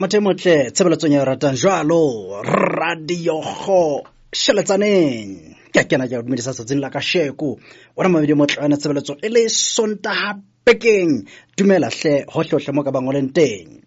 mothemotle tshebeletsong ya ratang jalo radiogo sheletsaneng ke a kena ke a dumedisa tsatsing la kasheko ona mabedi motlwana tshebeletso e le sontagapekeng dumela hle hohlohle mo ka bangwe leng teng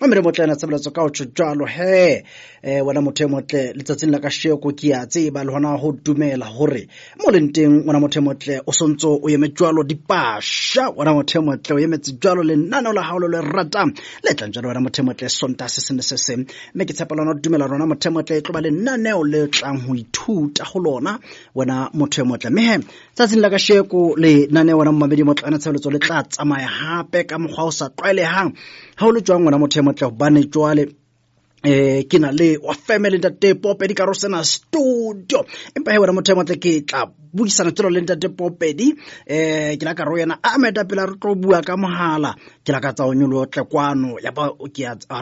wa mire motle na tsebela tsokaotso jalo he um eh, wena motho e motle letsatsing la kasheko ke a tseba le gona go dumela gore mo leng teng wena motho e motle o sontse o eme jalo dipasha wena motho e motle o emetse jalo lenaneo la gaolo le rata le tlang jalo wena motho e motle sonta se sene se se mme ke tshepa lona dumela rona motho e motle e tloba lenaneo le tlang go ithuta go lona wena motho e motle mme he tsatsing la kasheko lenaneo wena mmamedi motlana tshebeletso le tla tsamaya gape ka mokgwa o sa tlwaelegang ha o le tswang ngwana motho ya ba ne tswale eh ke na le wa family ntate popedi ka rosena studio empa he wena motho ya motle ke tla buisana tselo le ntate popedi eh ke la ka ro yena a moetapele a re tlo bua ka mohala ke la ka tsa o nyolo tle kwano ya ba ke a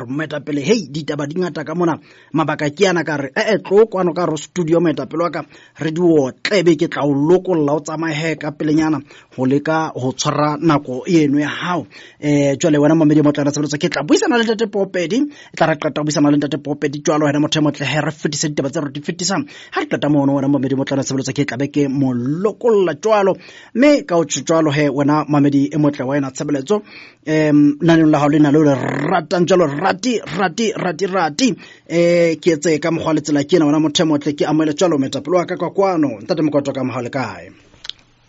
re hei ditaba di ngata ka mona mabaka ke yana ka re e e tlo kwano ka ro studio moetapele wa ka re di ke tla o lokolla o tsamaye ka pelenyana go leka go tshwara nako eno ya gago um eh, tswale wena mamedi motlana sebeletso ke tla buisana le ntate popedi e tla re qeta go buisana le tate poopedi tswale wena motho e motle re fetise ditaba tse re di fetisa ga re qeta mo wena mamedi motlana sebeletso ke tlabe ke molokolola tswalo mme ka o tswalo he wena mamedi e motle wa ena tshebeletso um naneng la gago le na le o le ratang rati rati rati rati um ke tse ka mokgwa letsela ke ena wena motho e motle ke amoele tswalo metapelo wa ka kwa kwano ntate mokoto ka le kae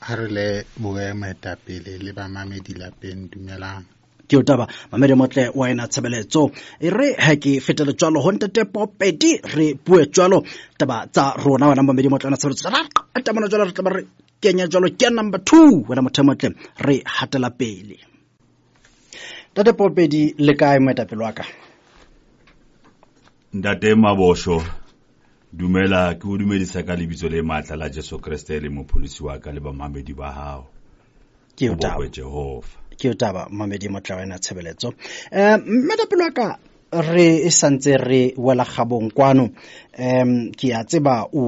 ha re le boe maetapele le ba mamedi lapeng dumelang ke otaba taba mamedi motle wa ena tshebeletso e re ha ke fetele tswalo ho ntate popedi re bue tswalo taba tsa rona wena mamedi motle wa ena tshebeletso ra atamana tswalo re tla re kenya tswalo ke number 2 wena motho motle re hatela pele tate popedi le kae moetapele wa ka ntate maboso dumela ke o dumedisa ka lebitso le maatla la jesu kreste le mopholisi wa ka le bamamedi ba gago ke o taba mamedi motla wena tshebeletso um eh, mmedapelo ka re e santse re wela gabong kwano um ke a tseba o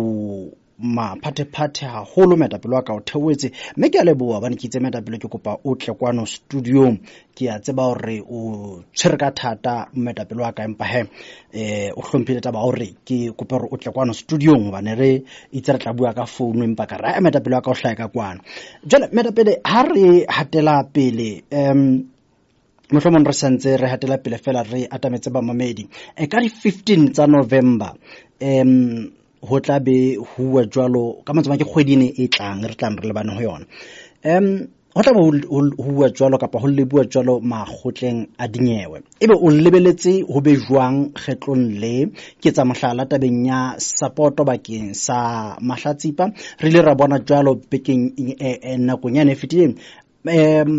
maphate-phate haholo moetapele wa ka o theoetse mme ke a leboa bane ke itse metapelo ke kopa o tle kwano studiong ke a tseba gore o tshwere ka thata metapelo wa ka empa he um eh, o tlhomphile taba gore ke kopa gore o tle kwano studiong gobane re itse re tla bua ka founu empa ka raya metapelo wa ka o tlhae ka kwano jale metapele ha re hatela pele um mohlomong re santse re hatela pele fela re atametse bamamedi e ka di 15 tsa november um go tla be hua jwalo ka matsomo ke kgwedine e, e tlang re tlang re lebane ho yona um go tla be hua jwalo kapa go lebua jwalo magotleng a dinyewe ebe o lebeletse go be jwang kgetlong le ke tsa mohlala tabeng ya support bakeng sa mahlatsipa re ile ra bona jwalo bekeng e, e, nakong yane e fetileng um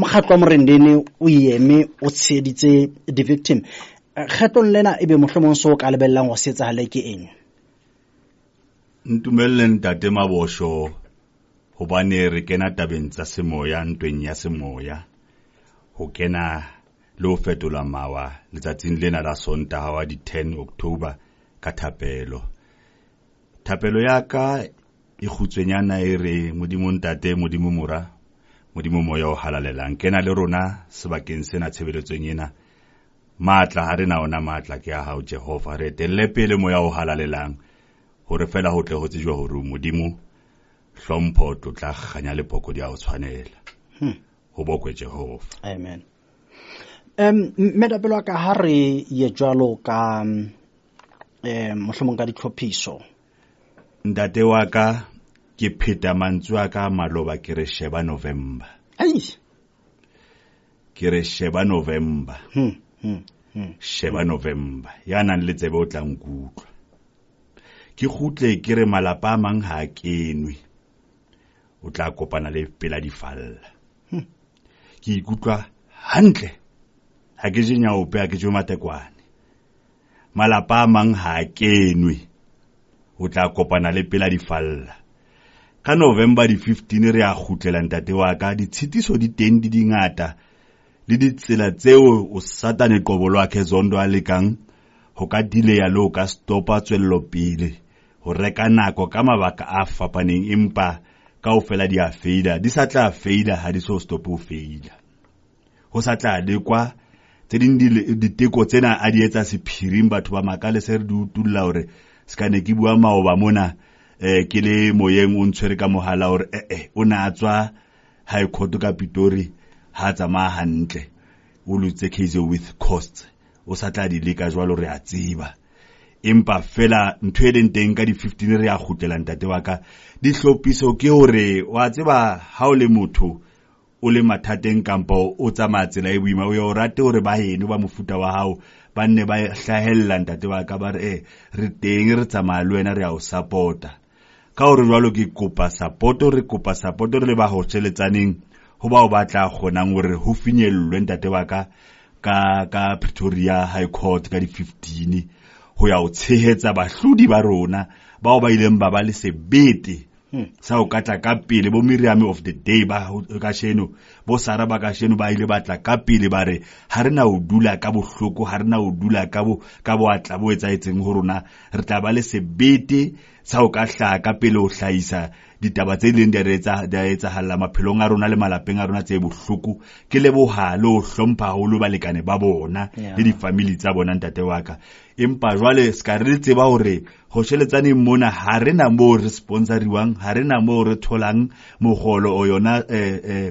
mokgatlo wa morendene o eme o tsheditse di-victim kgetlong lena ebe mohlomong se o ka lebellang go se etsagale ke eng ntumelle ntate mabosho hobane re kena tabeng tsa semoya ntweng ya semoya ho kena le ho fetola mawa letsatsing lena la sontaha wa di-10 october ka thapelo thapelo ya ka e kgutswenyana e re modimo ntate modimo mora modimo moya o halalelang kena le rona sebakeng sena tshebeletsong ena matla ha re na ona matla ke a hao jehova re etelle pele moya o halalelang gore fela go tle go tsejwa gore modimo hlompho to tla ganya lepoko di a o tshwanela go hmm. bokwe jehova amen um mmedapelo ka ha re ye jalo ka um mohlomong ka ditlhophiso ntate wa ka ke pheta mantswe a ka maloba ke re sheba november ai ke re sheba november hmm, hmm, hmm, sheba november ya nang le tsebe o tlang kutlwa ke gutle ke re malapa a mang ha a kenwe o tla kopana le pela di falla hm. ke ikutlwa hantle ga ke je nyaope ga ke je matekwane malapa a mang ha a kenwe o tla kopana le pela falla ka november di 15 re a gutlelang ntate wa ka ditshitiso di teng di dingata le ditsela tseo o satane qobo lwakhe zondo a lekang go ka dile ya lo ka stopa tswelelopele ho reka nako ka mabaka a fapaneng empa kaofela di a feila di sa tla feila ha di so stop ho feila ho sa tla lekwa tse ding diteko tsena a di etsa sephiring batho ba makale se re di utulla hore sekane ne ke bua maoba mona eh, ke le moyeng o ntshwere ka mohala hore eh, eh, o ne a tswa high court ka pitori ha tsamaya hantle o lutse case with costs o sa tla di leka jwalo re a tseba empa fela ntho e leng teng ka di-fifteen re ya gotlelang tate wa ka ditlhophiso ke gore wa tseba ha o le motho o le mathateng kampo o tsamaya tsela e boima o ya o rate gore ba heno ba mofuta wa gago ba nne ba tlhagelela ntate wa ka ba re e re teng re tsamaya le wena re ya o support-a ka gore jalo ke kopa support-o re kopa support-o re le ba goseletsaneng go bao ba tla kgonang gore go finyellwe ntate wa ka ka pretoria high court ka di-fifteen ho ya ho tshehetsa bahlodi ba rona bao ba ileng ba ba le sebete hmm. sa ho katla ka pele bo miriam of the day ba ka bo sara ba kasheno ba ile batla ka pele ba re ga re na o dula ka bohloko ha re na o dula ka boatla ka bo etsaetseng ho rona re tla ba le sebete sa o ka hlaha ka pele ho hlahisa ditaba tse leng di a etsahalela maphelong a rona le malapeng a rona tse bohloko ke leboha le ho hlompha golo balekane ba bona le difamili tsa bona ntate wa ka empa jwale se ka re tseba hore ho sheletsaneng mona ha re na moo re sponsoriwang ga re na moo re tholang mogolo o yona eh, eh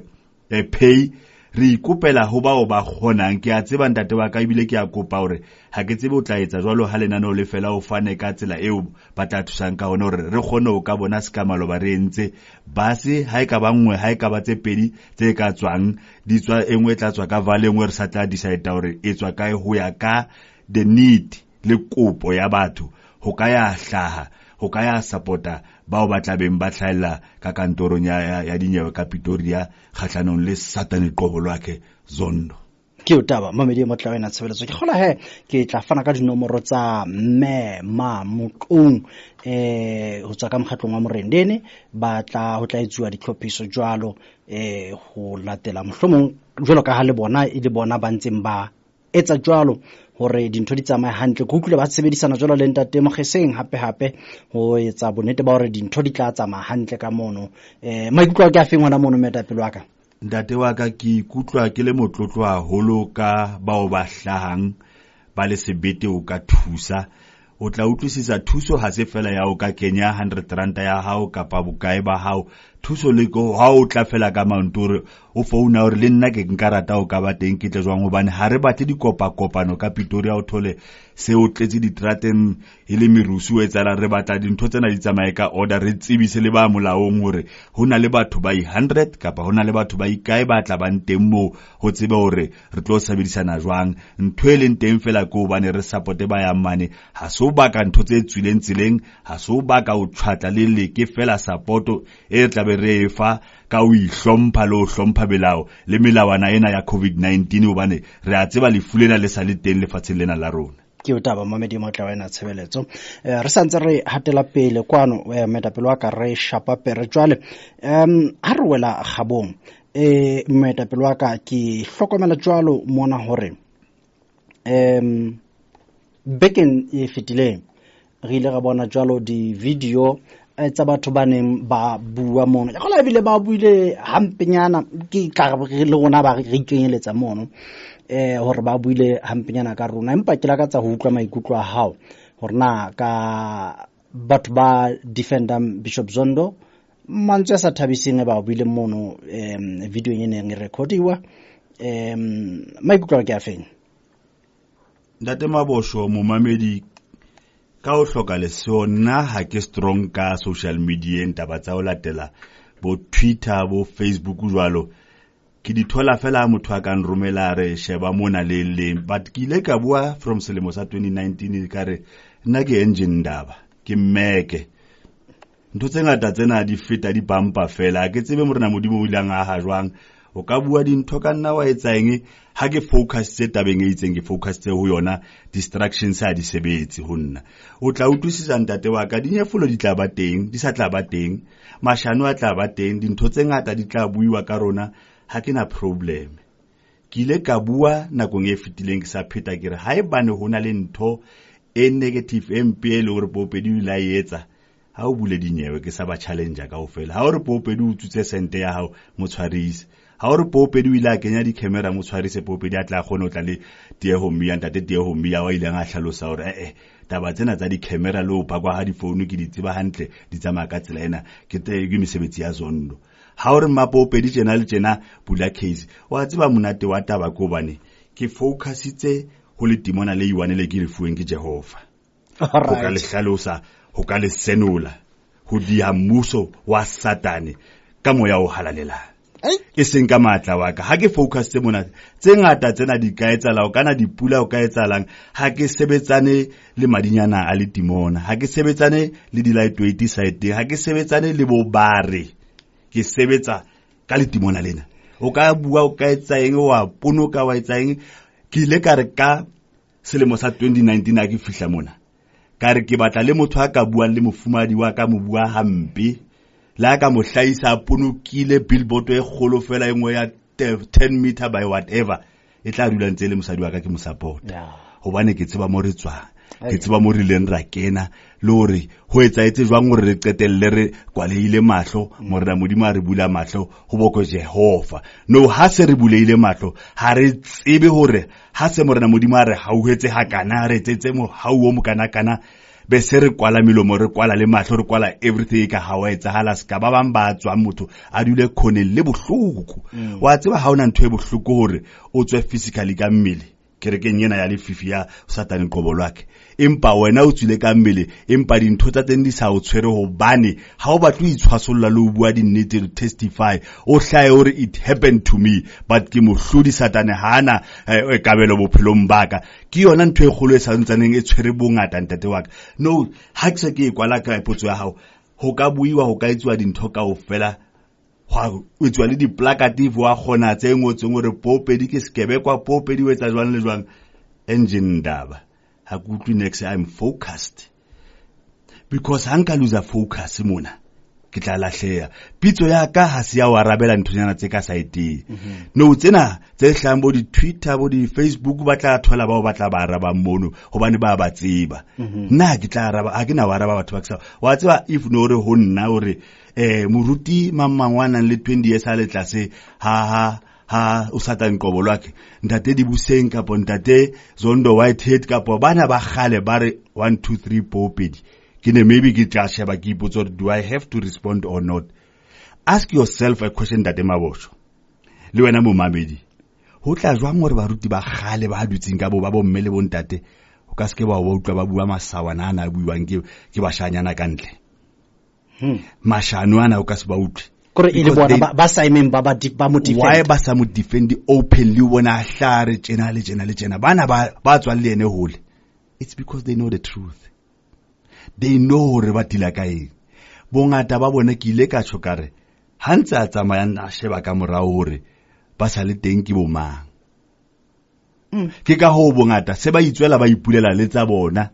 Eh, pay re ikopela ho bao ba kgonang ke a tseba ntate wa ka ebile ke a kopa hore ha ke tsebe o tla etsa jwalo ha lenaneo le fela o fane ka tsela eo ba tla thusang ka gone hore re kgone o ka bona sekamalo ba re ntse base ha e ka ba nngwe ha e ka ba tse pedi tse ka tswang di tswa e e tla tswa ka vale e ngwe e re sa tla decide hore e tswa kae ho ya ka the need le kopo ya batho ho ka ya hlaha ho ka ya support-a bao ba tlabeng ba tlhaela ka kantorong ya, ya, ya dinyewe ka pitoria kgatlhanong le satane qobolo lwakhe zondo ke otaba mamedi e motla wena tshebeletso ke kgola he ke tla fana ka dinomoro tsa mme ma motlong eh ho tswa ka mokgatlong wa morendene ba tla ho tla etsuwa ditlhophiso jwalo eh ho latela mohlomong jwalo ka ha le bona e le bona ba ntseng ba etsa jwalo hore dintho di tsamaye hantle go utlwile ba sebedisana jwalo le ntate mogeseng hape-hape ho etsa bonete ba hore dintho di tla tsamaya hantle ka mono um maikutlo a ke a feng mono metapelo wa ka ntate wa ka ke ikutlwa ke le motlotlo haholo ka bao ba hlahang ba le sebete o ka thusa o tla utlwisisa thuso ha se fela ya o ka kenya 100 ranta ya hao kapa bokae ba hao thuso le ga ha o tla fela ka maontore o founa gore le nna ke nka rata o ka ba teng ke tle jwang gobane ga re batle dikopakopano ka pitoria o thole se o tletse ditrateng e le merusu e tsala re batla dintho tsena di tsamaye ka order re tsebise le ba molaong gore go na le batho ba i-hundred kapa go na le batho ba ikae ba tla bang teng moo go tsebe gore re tlo sabedisana jwang ntho e leng teng fela ke gobane re supporte ba yang mane ga se o baka ntho tse tswileng tseleng ga se o baka o tshwatla le ke fela support-o e tlabe re e fa ka o ihlompha le o hlompha belao le melawana ena ya covid-19 hobane re a tseba lefu lena le sa le teng lefatsheng lena la rona ke o taba mamedi motla wena tshebeletso eh, re santse re hatela pele kwano eh, metapelo wa ka re shapapere jwale um ha re wela gabong um eh, metapelo wa ka ke hlokomela jwalo mona hore um bekeng e fetileng re ile ra bona jwalo di-video Eh, tsa batho ba neng ba bua mono ya gola ebile ba buile hampenyana ke ka re le rona ba re ikenyeletsa mono um eh, gore ba buile hampenyana ka rona empa ke lakatsa go utlwa maikutlo a gago gore na ka batho ba defendang bishop zondo mantswe a sa thabiseng e ba buile mono um videong e neng e recordiwa um maikutlo a ke a feng ntate mabosho momamedi ka o hloka leseo nna ha ke strong ka social media taba tsa o latela bo twitter bo facebook jwalo ke di thola fela motho a ka nromela re sheba mona le leng but ke ile ka bua from selemo sa 2019 ka re nna ke engine ndaba ke mmeke ntho tse ngata tsena di feta dipampa fela ke tsebe morena modimo o ileng a ha jwang o ka bua dintho ka nna wa etsaeng ha ke focusitse tabeng e itseng ke focusitse ho yona distractions a di sebetse ho nna o tla utlwisisa ntate wa ka dinyefolo di tla ba teng di sa tla ba teng mashano a tla ba teng dintho tse ngata di tla buiwa ka rona ha ke na problem ke ile ka bua nakong e fetileng ke sa pheta ke re bane go na le ntho e negative e gore e le hore popedi o la e etsa ha o bule dinyewe ke sa ba challenge ka ofela ha o re popedi o tsutse sente ya hao motshwarisi ga ore poopedi o ile a kenya di-camera mo tshwarise poopedi a tla kgone o tla le tiego mmia ntate tiego mmia wa ileng a tlhalosa gore ee eh, eh, taba tsena tsa di-camera le o bakwa ga difounu ke di tseba gantle di tsamaya ka tsela ena ke mesebetsi ya zondo ga ore mmapoopedi tsena le tsena bula case wa tseba monate wa taba ke obane ke focusitse go le timona le iwane le ke lefuweng ke jehova go ka le go ka le senola go dia mmuso wa satane ka moya o halalelang e seng ka maatla wa ka ha ke focusitse mona tse ngata tsena di ka etsala o kana dipula o ka etsalang ha ke sebetsane le madinyana a le timona ha ke sebetsane le di-lightweight siteng ha ke sebetsane le bobare ke sebetsa ka le timona lena o ka bua o ka etsa eng wa ponoka wa etsa eng ke ile ka re ka selemo sa 2019 a ke fihla mona ka re ke batla le motho a ka buang le mofumadi wa ka mo bua hampe le ka mo a ponokile billboard e kgolo fela e nngwe ya ten meter by whatever e tla dula ntse e le mosadi wa ka ke mo support gobane ke tseba mo re tswang ke tseba mo re ileng ra kena le gore go tsaetse jwang gore re qetelele re kwaleile matlho mm. morena modimo a re bula matlho go boko jehova no ha se re buleile matlho ha re tsebe gore ha se morena modimo a re gauetse ha kana re etsetse mohauo mo kana kana be se re kwala melomo re kwala le matlho re kwala everything e ka ga o etsagala seka ba bangwe ba tswang motho a dule kgoneng le botlhoko mm. wa tseba ga o na ntho e botlhoko gore o tswe physically ka mmele kerekeng yena ya lefifi ya satane qobo lwake empa wena o tswile ka mmele empa dintho tsa teng di sa o tshwere gobane ga o batle o itshwasolola le o bua dinnete to testify o tlhae o it happened to me but ke mohlodi satane ga ana e eh, eh, kabelo bophelong baka ke yona ntho e kgolo e santsaneng e tshwere bongata ntate waka no ga ke se ke e kwala ka potso ya gago go ka buiwa go ka etsiwa dintho kao fela gwa etswa le diplakative wa kgona tse ngotsweng gore popedi ke sekebekwa popedi o etsa jwang le jwang engine ndaba ga ke utlwi next i'm focused because ga nka loser focus mona ke tla lahleha pitso ya ka ha se ya o arabela nthonyana tse ka saeteng mhm. no tsena tse hlahang bo di-twitter bo di-facebook ba tla thola bao ba tla ba arabang mono gobane ba ba tseba mhm. nna ke tla araba ha ke na o araba batho ba ke sa wa tseba if no re ho nna ore eh moruti mamang wa nang le 20 years a le tlase ha ha ha o sata nqobo lwakhe ntate dibuseng kapo ntate zondo whitehead kapo bana ba gale ba re one two three poopedi ke ne maybe ke tla sheba ke ipotsa do i have to respond or not ask yourself a question date mabosho le wena momamedi go tla jwang gore baruti ba gale ba dutseng ka bo ba bomme le bontate o ka seke bao ba utlwa ba bua masawana a na a buiwang ke bashanyana ka ntle hmm. mashano a na o ka se ba utlwe e ba sa mo defend why ba sa mo defend openly bona hlare tsena le tsena le tsena bana ba tswa le ene hole it's because they know the truth they know gore ba tila ka eng bongata ba bone ke ile ka tsho ka re ha ntse a tsamayang a sheba ka morago gore ba sa le teng ke bomang mm. ke ka goo bongata se ba itswela ba ipulela le tsa bona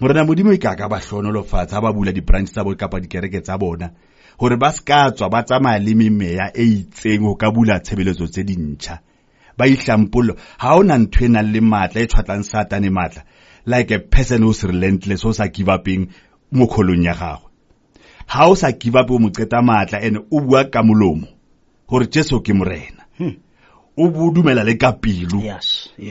morena modimo e ka ka ba hlonolofatsa ba bula di-branch tsa bone kapa dikereke tsa bona gore ba seka tswa ba tsamaya le memeya e itseng go ka bula tshebeletso tse dintšha ba ihlampollo ga o na ntho e nang le maatla e tshwatlang satane maatla like a person who's relentless who's a give uping mo kholong ya gagwe ha o sa give up o mo qeta matla and o bua ka molomo gore jesu ke morena hmm. o bo dumela le ka pelo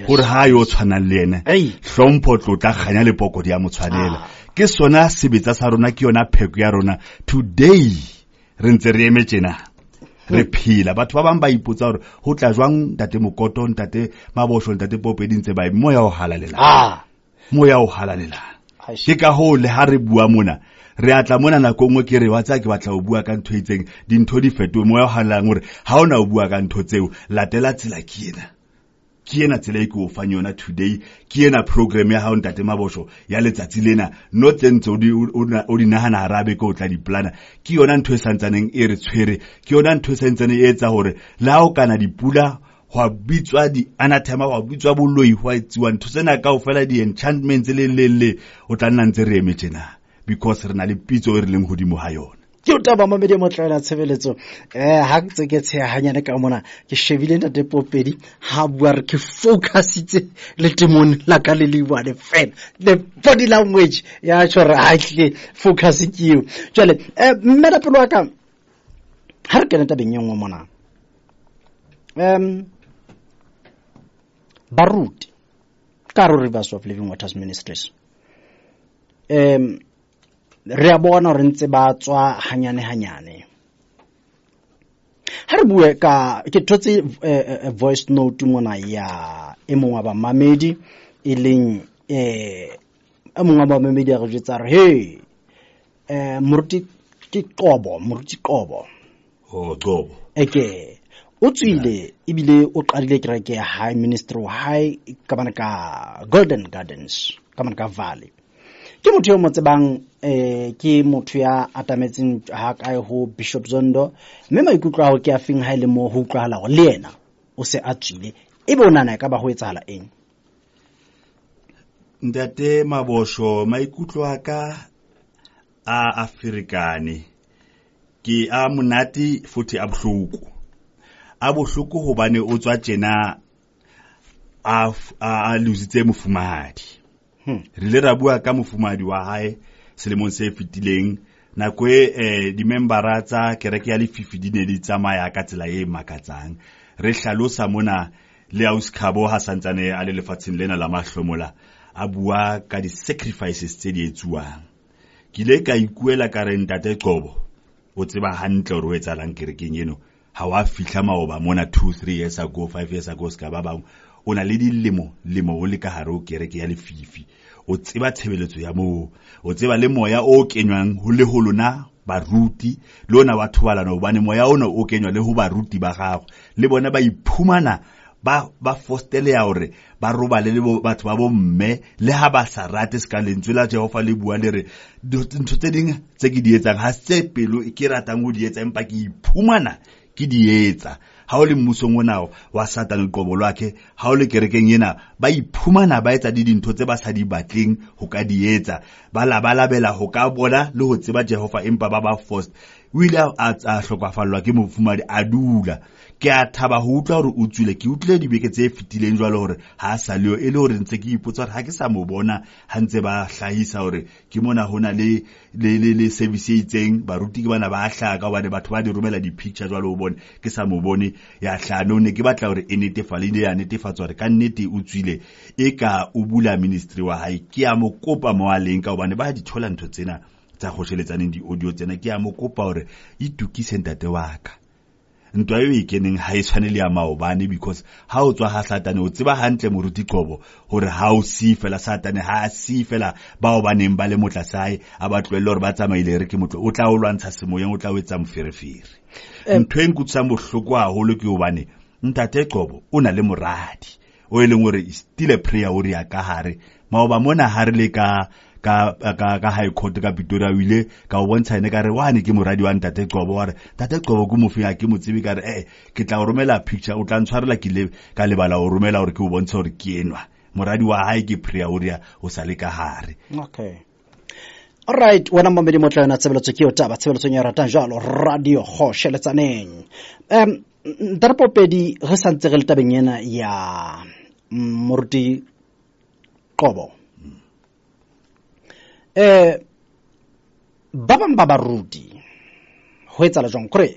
gore ha yo tshwanang le ene hlompho tlotla kganya le poko di a mo tshwanela ah. ke sona sebetsa sa rona ke yona pheko ya rona today re ntse re eme tjena re hmm. phela batho ba bangwe ba ipotsa gore go tla jwang ntate mokoto ntate mabosho ntate popedi ntse ba e moya o halalela ah moya o galalelana ke ka go le ha re bua mona re atla mona nako e nngwe ke re wa tsa ke batla o bua ka ntho e itseng dintho di fetoe moya o halalang gore ga o na o bua ka ntho tseo latela tsela ke ena ke ena tsela e ke o fang yona today ke ena program ya gago ntate mabosho ya letsatsi lena no tse ntse o di nagana garabe ke o tla diplana ke yona ntho e santsaneng e re tshwere ke yona ntho e santsaneng e etsa gore le ga o kana dipula gwa bitswa di-anatema gwa bitswa boloi gwa etsiwa ntho tsena kao fela di-enchantments le leng le o tla nna ntse re eme because re na le pitso e re leng godimo ga yone ke o taba mamedi mo tlaela tshebeletso um ha ntse ke tshehaganyane ka mona ke shebile ntate popedi ha bua re ke focusitse le temone la ka le leiwane fela the body language ya tsho re atlile focus keo eo jale um eh, mmela pelo wa ka ha re ke tabeng e nngwe monang um ka Karo Rivers of Living Waters Ministries um re a bona gore ntse ba tswa hanyane hanyane ha re bue ka ke thotse uh, voice note mona ya e mongwe wa bamamedi e leng eh e mongwe wa bamamedi a re jetsa re he um moruti ke qobo moruti qobo oh, qobo eke o tswile ebile o qadile kereke ya high ministry o high ka bana ka golden gardens ka bana ka valley ke motho yo mo tsebang eh ke motho ya atametseng ha kae ho bishop zondo mme maikutlo ao ke a feng ha e le mo ho utlwagalago le yena o se a tswile e be o nana ka ba ho etsahala eng ntate mabosho maikutlo a ka a aferikane ke a monate futhi a bohloko a bohloko hobane o tswa tjena a a lositse mofumahadi hmm. re ile ra bua ka mofumahadi wa hae selemong se fetileng nako e eh, dimembara tsa kereke ya lefifi di ne di tsamaya ka tsela e makatsang re hlalosa mona le auskabo ha santsane a le lefatsheng lena la mahlomola a bua ka di-sacrifices tse di etsiwang ke ile ka ikuela ka re ntate qobo o tseba hantle hore o etsalang kerekeng eno ha wa fitlha maoba mona two three years ago five years ago se ba bangwe o na le dilemo lemo o le ka gare o kereke ya lefifi o tseba tshebeletso ya moo o tseba le moya o kenywang le go lona baruti le ona wa thobalano obane moya ono o kenywa le go baruti ba gago le bona ba iphumana ba ba ya gore ba robale le batho ba bomme le ga ba sa rate se ka lentswe la jehofa le bua le re ntho tse dingwe tse ke di etsang ga se pelo e ke ratang go di etsa empa ke iphumana ke di ha o le mmusong ona wa satang leqobo lwakhe ha o le kerekeng ena ba iphumana ba etsa di dintho tse ba sa di batleng ho ka di etsa ba labalabela ho ka bona le ho tseba jehova empa ba ba forced o ile a tlhokafalelwa ke mofumadi a dula ke a thaba ho utlwa hore o tswile ke utlwile dibeke tse fetileng le hore ha a leo e le hore ntse ke ipotsa hore ha ke sa mo bona ha ntse ba hlahisa hore ke mona ho na le le service e itseng baruti ke bana ba hlaka gobane batho ba di romela di-picture le o bone ke sa mo bone ya hlano ne ke batla hore e netefalile ya netefatswa gore ka nnete o tswile e ka o bula ministry wa gae ke ya mo kopa mo a leng ka gobane ba di thola ntho tsena tsa go sheletsaneng di-audio tsena ke ya mo kopa gore itukise ntate waka ntwa yo e keneng ha e tshwane le ya maobane because ha o tswa ha satane o tseba hantle moruti qobo hore ha o si fela satane ha a si fela baobaneng ba ba le motla sae a ba tlohelle hore ba tsamaile re ke motlo o tla o lwantsha semoyeng o tla o etsa moferefere eh. ntho e nkutlwisang bohloko haholo ke obane ntate qobo o na le moradi o e leng gore still a prayer o ri ya ka hare maoba mona ha re le ka ka ka ka high court ka Pretoria o ile ka o bontsha ene ka re wane ke moradi wa ntate Qobo wa re ntate Qobo ke mofeng a ke mo tsebe ka re eh ke tla o romela picture o tla ntshwarela ke le ka lebala o romela gore ke o bontshe gore ke enwa moradi wa hae ke Pretoria o sale ka hare okay alright wena mmamedi mo tla yona tshebeletso ke o taba tshebeletsong ya ratang jalo radio gosheletsaneng um ntarapopedi re sa ntse re le tabeng ena ya moruti qobo eh ba bang ba baruti ho etsa jwang kore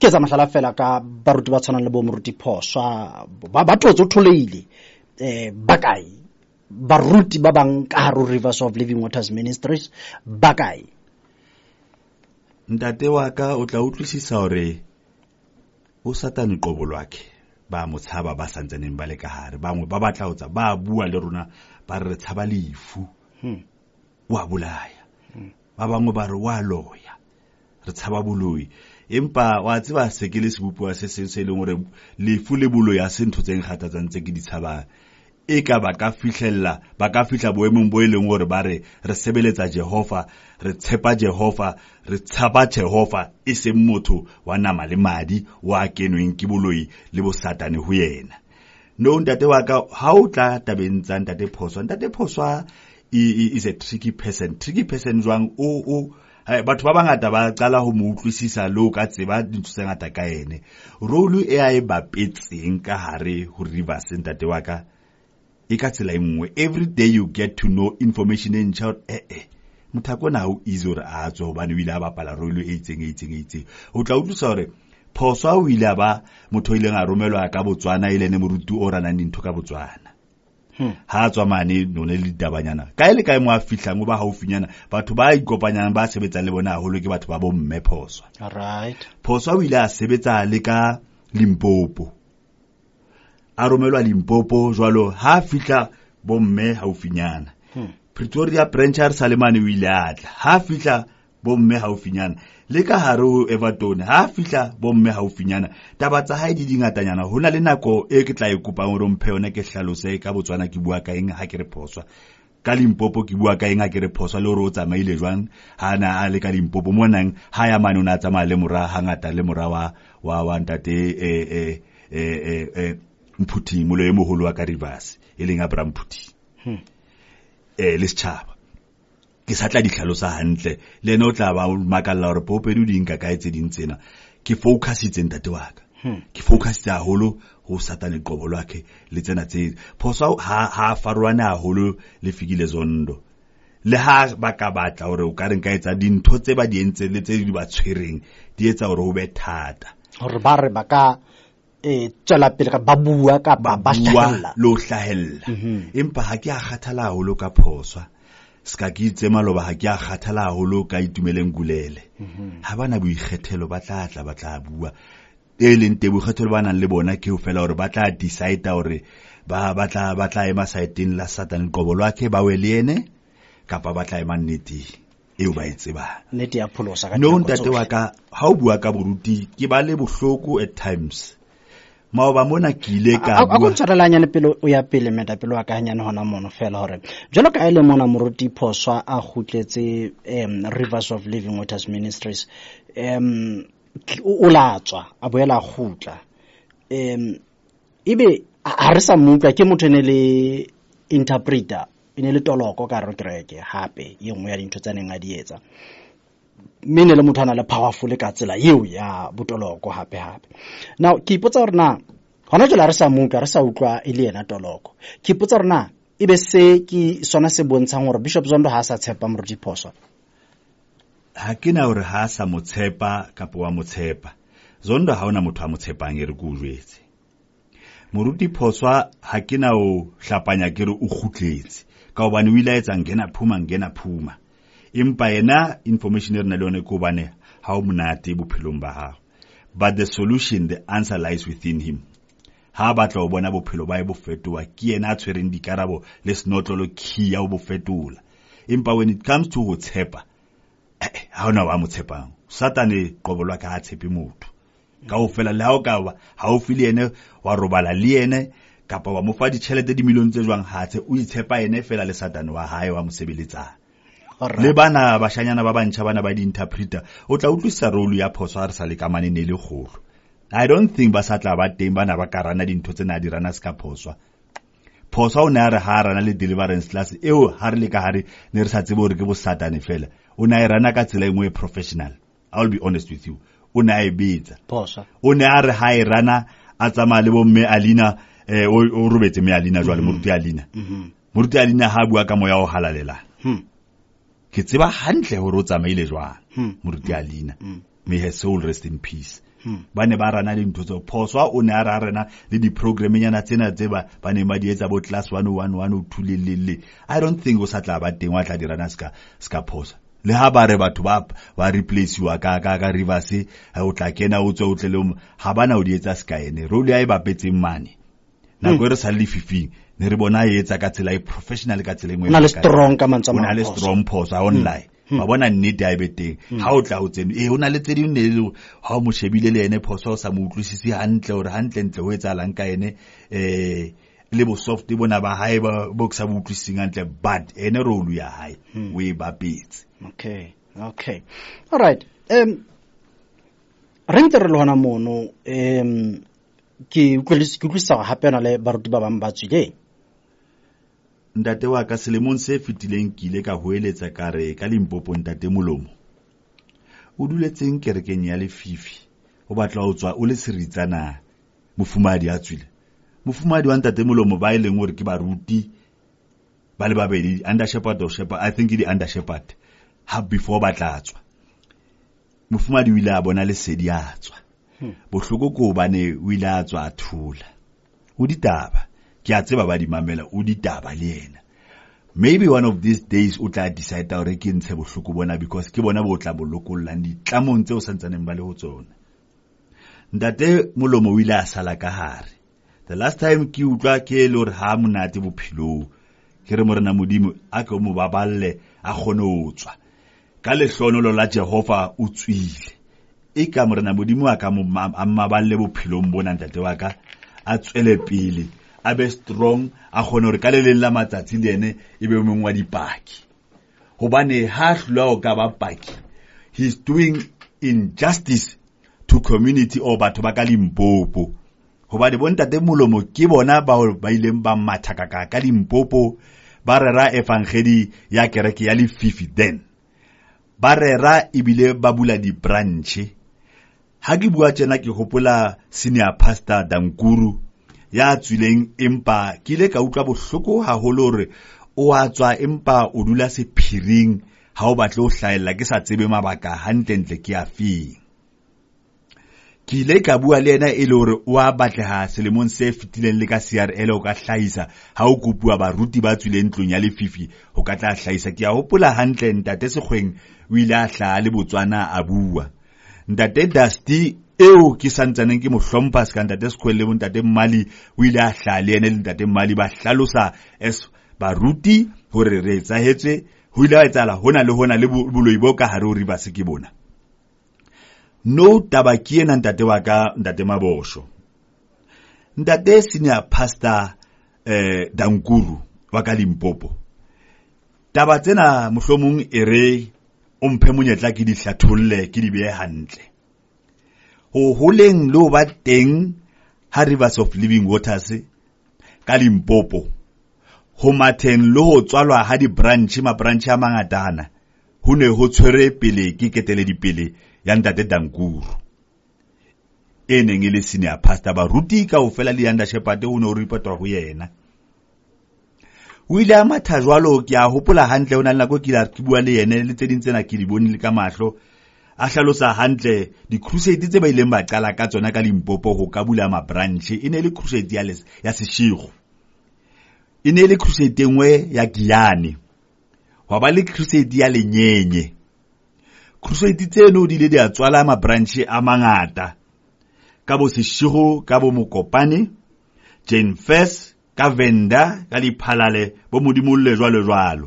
ke tsa mahlala fela ka baruti ba tshwanang le bo moruti phoswa ba ba tlotse o tholeile eh ba kae baruti ba bang ka rivers of living waters ministries ba kae ntate wa ka o tla utlwisisa hore o satane qobo lwakhe ba mo tshaba ba santsaneng ba le ka hare bangwe ba batla ho tsa ba bua le rona ba re re tshaba lefu hmm wa bolaya ba bangwe ba re wa loya re tshaba boloi empa wa tseba sekele sebopiwa se seng se e leng gore lefu le boloi a se ntho tseng nkgathatsang tse ke di tshabang e ka ba ka fitlhelela ba ka fitlha boemong bo e leng gore ba re re sebeletsa jehova re tshepa jehova re tshaba jehova e seng motho wa nama le madi wa kenweng ke boloi le bosatane ho yena no ntate wa ka ha o tla tabeng tsa ntate phoswa ntate phoswa is a tricky person tricky person jwang o o eh, batho ba bangata ba qala ho mo utlwisisa le ho ka tseba dintho tse ngata ka ene role e a e bapetseng ka hare ho rivers ntate wa ka e ka tsela e every day you get to know information e ntšha gore eh, eh. motho a kona o easy gore a tswa gobane o ile a bapala role e itseng e itseng e itseng o tla utlwisa gore phoso o ile a ba motho o ileng a romelwa ka botswana e le ene moruti o ranang dintho ka botswana ha tswa mane none le ditabanyana kae le kae mo a fihlang o ba haufinyana batho ba ikopanyang ba sebetsang le bona haholo ke batho ba bo mme phoswa right phoswa o ile a sebetsa le ka limpopo a romelwa limpopo jwalo ha fihla bo mme haufinyana hmm. pretoria branchar salemane o ile a tla ha fihla bomme haufinyana le ka hare ho everton ha fihla bomme haufinyana taba tsa hae di dingatanyana ho na le nako e ke tla e kopang hore mphe yona ke hlalose ka botswana ke bua ka eng ha ke re phoswa ka limpopo ke bua ka eng ha ke re phoswa le hore o tsamaile jwang ha na a le ka limpopo mo nang ha ya mane o ne a tsamaya le mora hangata le mora wa wa wa ntate e e e eh, mphuti molo e, e moholo wa ka rivers e leng abraham hmm. eh, le ke sa tla di tlhalosa hantle le ene o tla ba makalla gore popedi o di nka kae tse ding tsena ke focusitseng tate wa ka hmm. ke focusitse aholo ho sata leqobo lwakhe le tsena tse phoso ha ha farolwane aholo le fikile zondo le ha ba ka batla hore o ka re nka etsa dintho tse ba di entse le tse di ba tshwereng di etsa hore o be thata hore ba re ba ka e tswela pele ka ba bua kapa ba hlahella le hlahella mhm. empa ha ke a kgathala aholo ka phoswa ska ke itse maloba ga ke a kgathala haholo ka itumeleng kulele ga mhm. bana boikgethelo ba tla tla ba tla bua e leng te boikgethelo ba nang le bona ke o fela gore ba tla decide gore ba batla tla ema saeteng la satan qobo lwakhe ba we le ene kapa ba tla ema nneteng eo ba e tsebang no ntate wa ka ga o bua ka boruti ke ba le bohloko at times maoba mona ke ile ka a go pele o ya pele pele wa kaganyane gona mono fela gore jalo ka e le mona moruti phoswa a gutletse um rivers of living waters ministries um o latswa a boela gutla um ebe ga re sa mmutlwa ke motho ene le interpreter e ne le toloko ka re kereke gape e nngwe ya dintho tsa neng a di etsa mme ne le motho a na le powerful ka tsela eo ya botoloko hape hape now ke ipotsa gore na gona jela re sa moka re sa utlwa e le ena toloko ke ipotsa gore na e be se ke sona se bontshang gore bishop zondo ha a sa tshepa moruti ga ha ke na gore ha a sa mo tshepa kapa wa mo tshepa zondo ha ona motho a mo tshepang e re ko o jwetse moruti phoswa ke na o hlapanya ke re o gutletse ka gobane o ile a ngena phuma ngena phuma empa ena information e re na le yone ke gobane ga o monate bophelong ba gago but the solution the answer lies within him ha batla o bona bophelo ba e bo fetoa ke ena a tshwereng dikarabo le senotlolo key ya o bo fetola empa when it comes to go tshepa eh, ha ona wa mo tshepang satane qobolwa ka ha tshepe motho ka o fela le ha o ka ba haufi le ene wa robala le ene kapa wa mo fa ditšhelete dimilione tse jwang hatshe o itshepa ene fela le satane wa hae wa mo sebeletsang le bana bashanyana ba bantšha bana ba di-interpreter o tla utlwisisa role ya phoso a re sa lekamane ne le kgolo i don't think ba sa tla ba teng bana ba ka rana dintho tse na di rana se ka phoswa phoswa o ne a re ga a rana le deliverance class eo ga re le ka gare ne re sa tsebe gore ke bosatane fela o ne a e rana ka tsela engwe e professional iwill be honest with you o ne a e betsa o ne a re ga e rana a tsamaya le bomme alina um o robetse me alina jwale mm-hmm. moruti alina mm-hmm. moruti alina ga a bua ka moya o galalelana hmm. ke tseba hantle hore o tsamaile jwang hmm. moruti a leina hmm. Hmm. may her soul rest in peace ba ne ba rana le ntho tsa phoswa o ne a ra rena le di-programenyana tsena tse ba ba neng ba di etsa bo class one oh one one o oh two le le le i don't think o sa tla ba teng wa tla di rana ska ska phosa le ha ba re batho ba ba replacewa ka ka ka reverse o tla kena o tswe o tle le ha bana o di etsa ska ene role ya e bapetseng mane nako e re sa le fifing ne re bona e etsa ka tsela e professional ka tsela e le strong ka mantsa na le strong phoso hmm. Hmm. ha online ba bona nne a e beteng hmm. ha o tla o tseno eh, ee o na le tse dingwe ne e ha o mo shebile le ene phoso o sa mo utlwisise hantle gore hantlentle ho etsahalang ka ene um le bo soft bona ba hae ba bo sa bo utlwisising hantle but ene role ya hae o e bapetse okay okay all right um re ntse re le hona mono um ke utlwisisa gore gape yona le baruti ba bang ba tswileng ntate wa ka selemong se fetileng ke ile ka hoeletsa ka re ka limpopo ntate molomo o duletseng kerekeng ya lefifi o batla o tswa o le seritsana mofumadi a tswile mofumadi wa ntate molomo ba e leng gore ke baruti ba le babedi under shepherd or shepherd i think di under shepherd ha before ba tlatswa tswa mofumadi o ile a bona lesedi a tswa hmm. bohloko ko hobane o ile a tswa a thula o ditaba ke a tseba ba di mamela o ditaba le yena maybe one of these days o tla decide gore ke ntshe bohloko bona because ke bona bo tla bolokollang ditlamong tse o santsaneng ba le go tsona ntate molomo o ile a sala ka hare the last time ke utlwa ke le gore ha monate bophelong ke re morena modimo a ke mo baballe a kgone o tswa ka lehlonolo la jehova o tswile e ka morena modimo a ka mmaballe bophelong bona ntate wa ka a tswele pele a be strong a kgone gore ka le leng la matsatsi le ene e be mongwe wa dipaki gobane ha a tlhola go ka ba paki he is doing injustice to community or batho ba ka limpopo gobane bontate molomo ke bona bao ba ileng ba mathakaka ka limpopo ba rera evangeli ya kereke ya lefifi then ba rera ebile ba bula di-branche ga ke bua tsena ke gopola senior pastor dankuru ya tswileng empa ke ile ka utlwa bohloko haholo hore o a tswa empa o dula sephiring ha o batle ho hlahella ke sa tsebe mabaka hantlentle ke a feng ke ile ka bua le yena e le hore o a batleha selemong se fetileng le ka CRL o ka hlahisa ha o kopiwa baruti ba tswileng ntlong ya lefifi ho ka tla hlahisa ke a hopola hantle ntate Sekgweng o ile a hlaha le Botswana a bua ntate Dusty eo ke santsaneng ke mo hlompha se ka ntate Sekwele le ntate Mmali o ile a hlale le ene le ntate Mmali ba hlalosa as baruti hore re etsahetse ho ile a etsahala hona le hona le boloi bo ka hare ho se ke bona no taba ke ena ntate wa ka ntate Mabosho ntate senior pastor eh, Dankuru wa ka Limpopo taba tsena mohlomong e re o mphe monyetla ke di hlatholle ke di behe hantle ho holeng le go ba teng ha rivers of living waters ka limpopo ho matheng le ho tswalwa ha di-branch ma-branch a mangatana ho ne ho tshwere pele ke keteledipele ya ntate dankuru e neng e le senior pastor baruti fela le yanda shepate o ne o ripotwa ho yena o ile a matha jwalo ke a hopola hantle o na le nako e ke bua le yene le tse ding tsena ke di bone le ka mahlo a hlalosa hantle di tse ba ileng ba qala ka tsona ka limpopo go ka bula mabranche e ne e le crusade ya, ya e ne e le crusade engwe ya giane hwa ba le crusade ya lenyenye crusade tseno di ile di a tswala mabranche a mangata ka bo seshego ka bo mokopane jane fes ka venda ka diphalale bo modimolole jwalo jwalo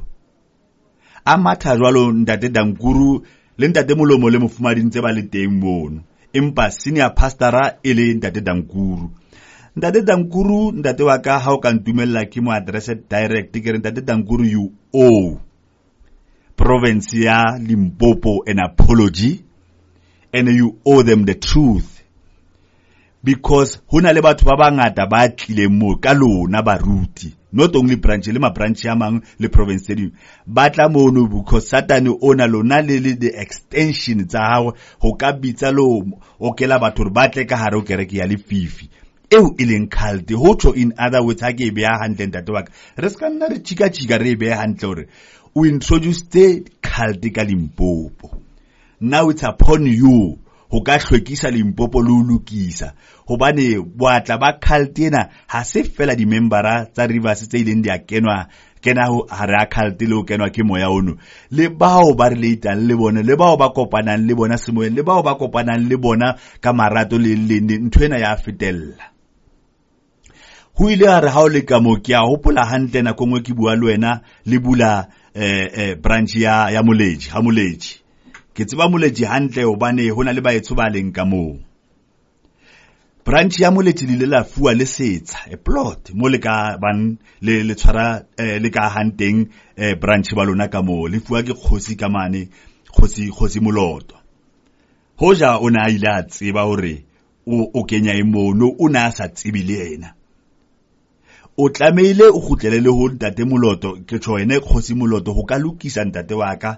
a matha jwalo ntate dankuru le ntate molomo le mofumadi ntse ba le teng mono empa senior pastora e le ntate dankuru ntate dankuru ntate wa ka ha o ka ntumella ke mo address direct ke re ntate dankuru you o province ya limpopo an apology and you owe them the truth because hona na le batho ba bangata ba tlileng mo ka lona baruti not only branch le ma-branch a mangwe le province tse ba tla mono because satane ona lona le le di-extension tsa gagwe go ka bitsa le o okela batho gore ba tle ka gare o kereke ya lefifi eo e leng culte go tsho in other words ga ke e beya gantle ntate waka re se ka nna re chika-chika re e beya gantle gore o introducete cult ka limpopo now it's upon you ho ka hlwekisa limpopo le ho lokisa hobane boatla ba cult ena ha se fela dimembara tsa rivers tse ileng di a kenwa kena hare a cult le ho kenwa ke moya ono le bao ba relatang le bona le bao ba kopanang le bona semoyeng le bao ba kopanang le bona ka marato le le ntho ena ya fetella ho ile a re ha o le ka moo ke a hopola hantle nako nngwe ke bua le wena le bula eh, eh, branch ya, ya moleji ha moleji ke tseba moletši hantle gobane go na le baetsho ba leng ka moo branch ya moletši le ile la fua le setsha a plot mo le ka ban le le tshwara eh, le ka hanteng eh, branch ba lona ka moo le fua ke kgosi ka mane kgosi kgosi moloto hoja o ne a ile a tseba gore o o kenya e mono o ne a sa tsebe le ena o tlameile o gutlelele go ntate moloto ke tšho ene kgosi moloto go ka lokisa ntate wa ka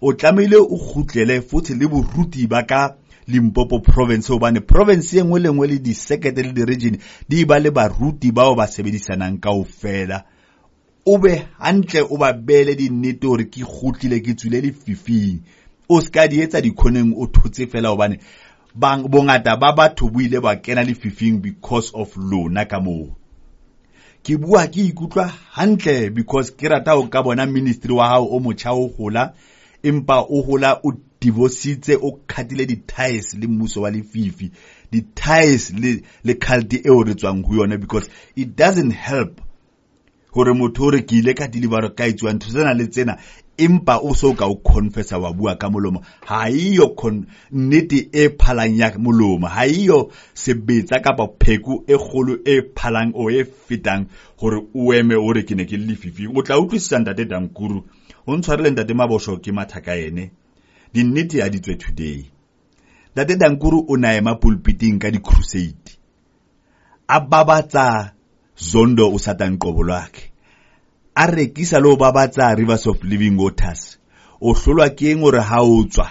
o tlamehile o khutlele futhi le boruti ba ka Limpopo province hobane province e nngwe le nngwe le di-second le di-region di ba le baruti bao ba sebedisanang kaofela o be hantle o ba beele dinnete gore ke kgutlile ke tswile lefifing o se ka di etsa dikhoneng o thotse fela hobane bang bongata ba batho bo ile ba kena lefifing because of lona ka moo ke bua ke ikutlwa hantle because ke rata ho ka bona ministry wa hao o motjha o gola empa o hola o divositse o khatile di-ties le mmuso wa lefifi di-ties le, le culti eo re tswang go yone because it doesn't help gore motho o re ke ile ka dilibaro ka etswang ntho tsena le tsena empa o se o ka o confessa wa bua ka molomo ga iyo nnete e phalang ya molomo ha iyo sebetsa kapa pheko e kgolo e phalang o e fetang gore o eme o re ke ne ke lefifi o tla utlwisisa ntate dankuru o ntshwarele ntate Mabosho ke mathaka ene dinnete ha di tswe today ntate Dankuru o na ema pulpiting ka di-crusade ababatsa zondo usatan qobo lwakhe a rekisa le o babatsa rivers of living waters o hlolwa ke eng ore ha o tswa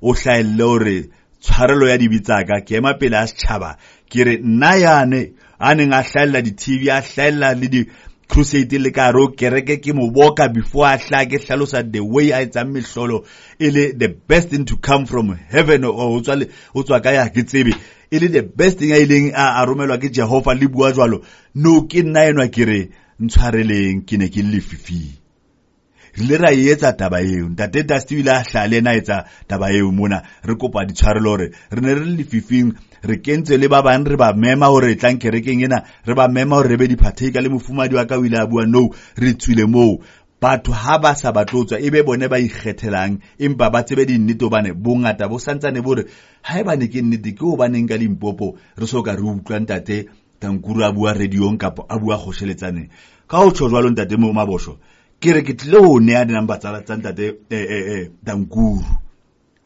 o hlahelle ore tshwarelo ya dibitsaka ke ema pele a setšhaba ke re nna yane a neng a hlahella di-tv a hlahella le crusade le ka re o kereke ke mo boka before a tlaa ke tlhalosa the way a etsang mehlolo e le the best thing to come from heaven o tswa ka ya ke tsebe e le the best thing a ileng e a romelwa ke jehova le bua jwalo no ke nna enwa ke re ntshwareleng ke ne ke lefifing re le ra e etsa taba eo ntate dusty o ile a hlaha le ena a etsa taba eo mona re kopa ditshwarelo gore re ne re le lefifing re kentse le ba bang re ba mema gore tlang kerekeng ena re ba mema gore re be diphatheka le mofumadi wa ka o ile a bua no re tswile moo batho ha ba sa batlotswa e be bone ba ikgethelang empa ba tsebe dinnete obane bongata bo santsane bo re ha e bane ke nnete ke obaneng ka limpopo re soka re utlwang tate tankuru a bua radiong kapo a bua kgosheletsaneng ka o tsho jwalong ntate mo mabosho ke re ke tlile go neya dinumber tsa ntate tankuru eh, eh, eh,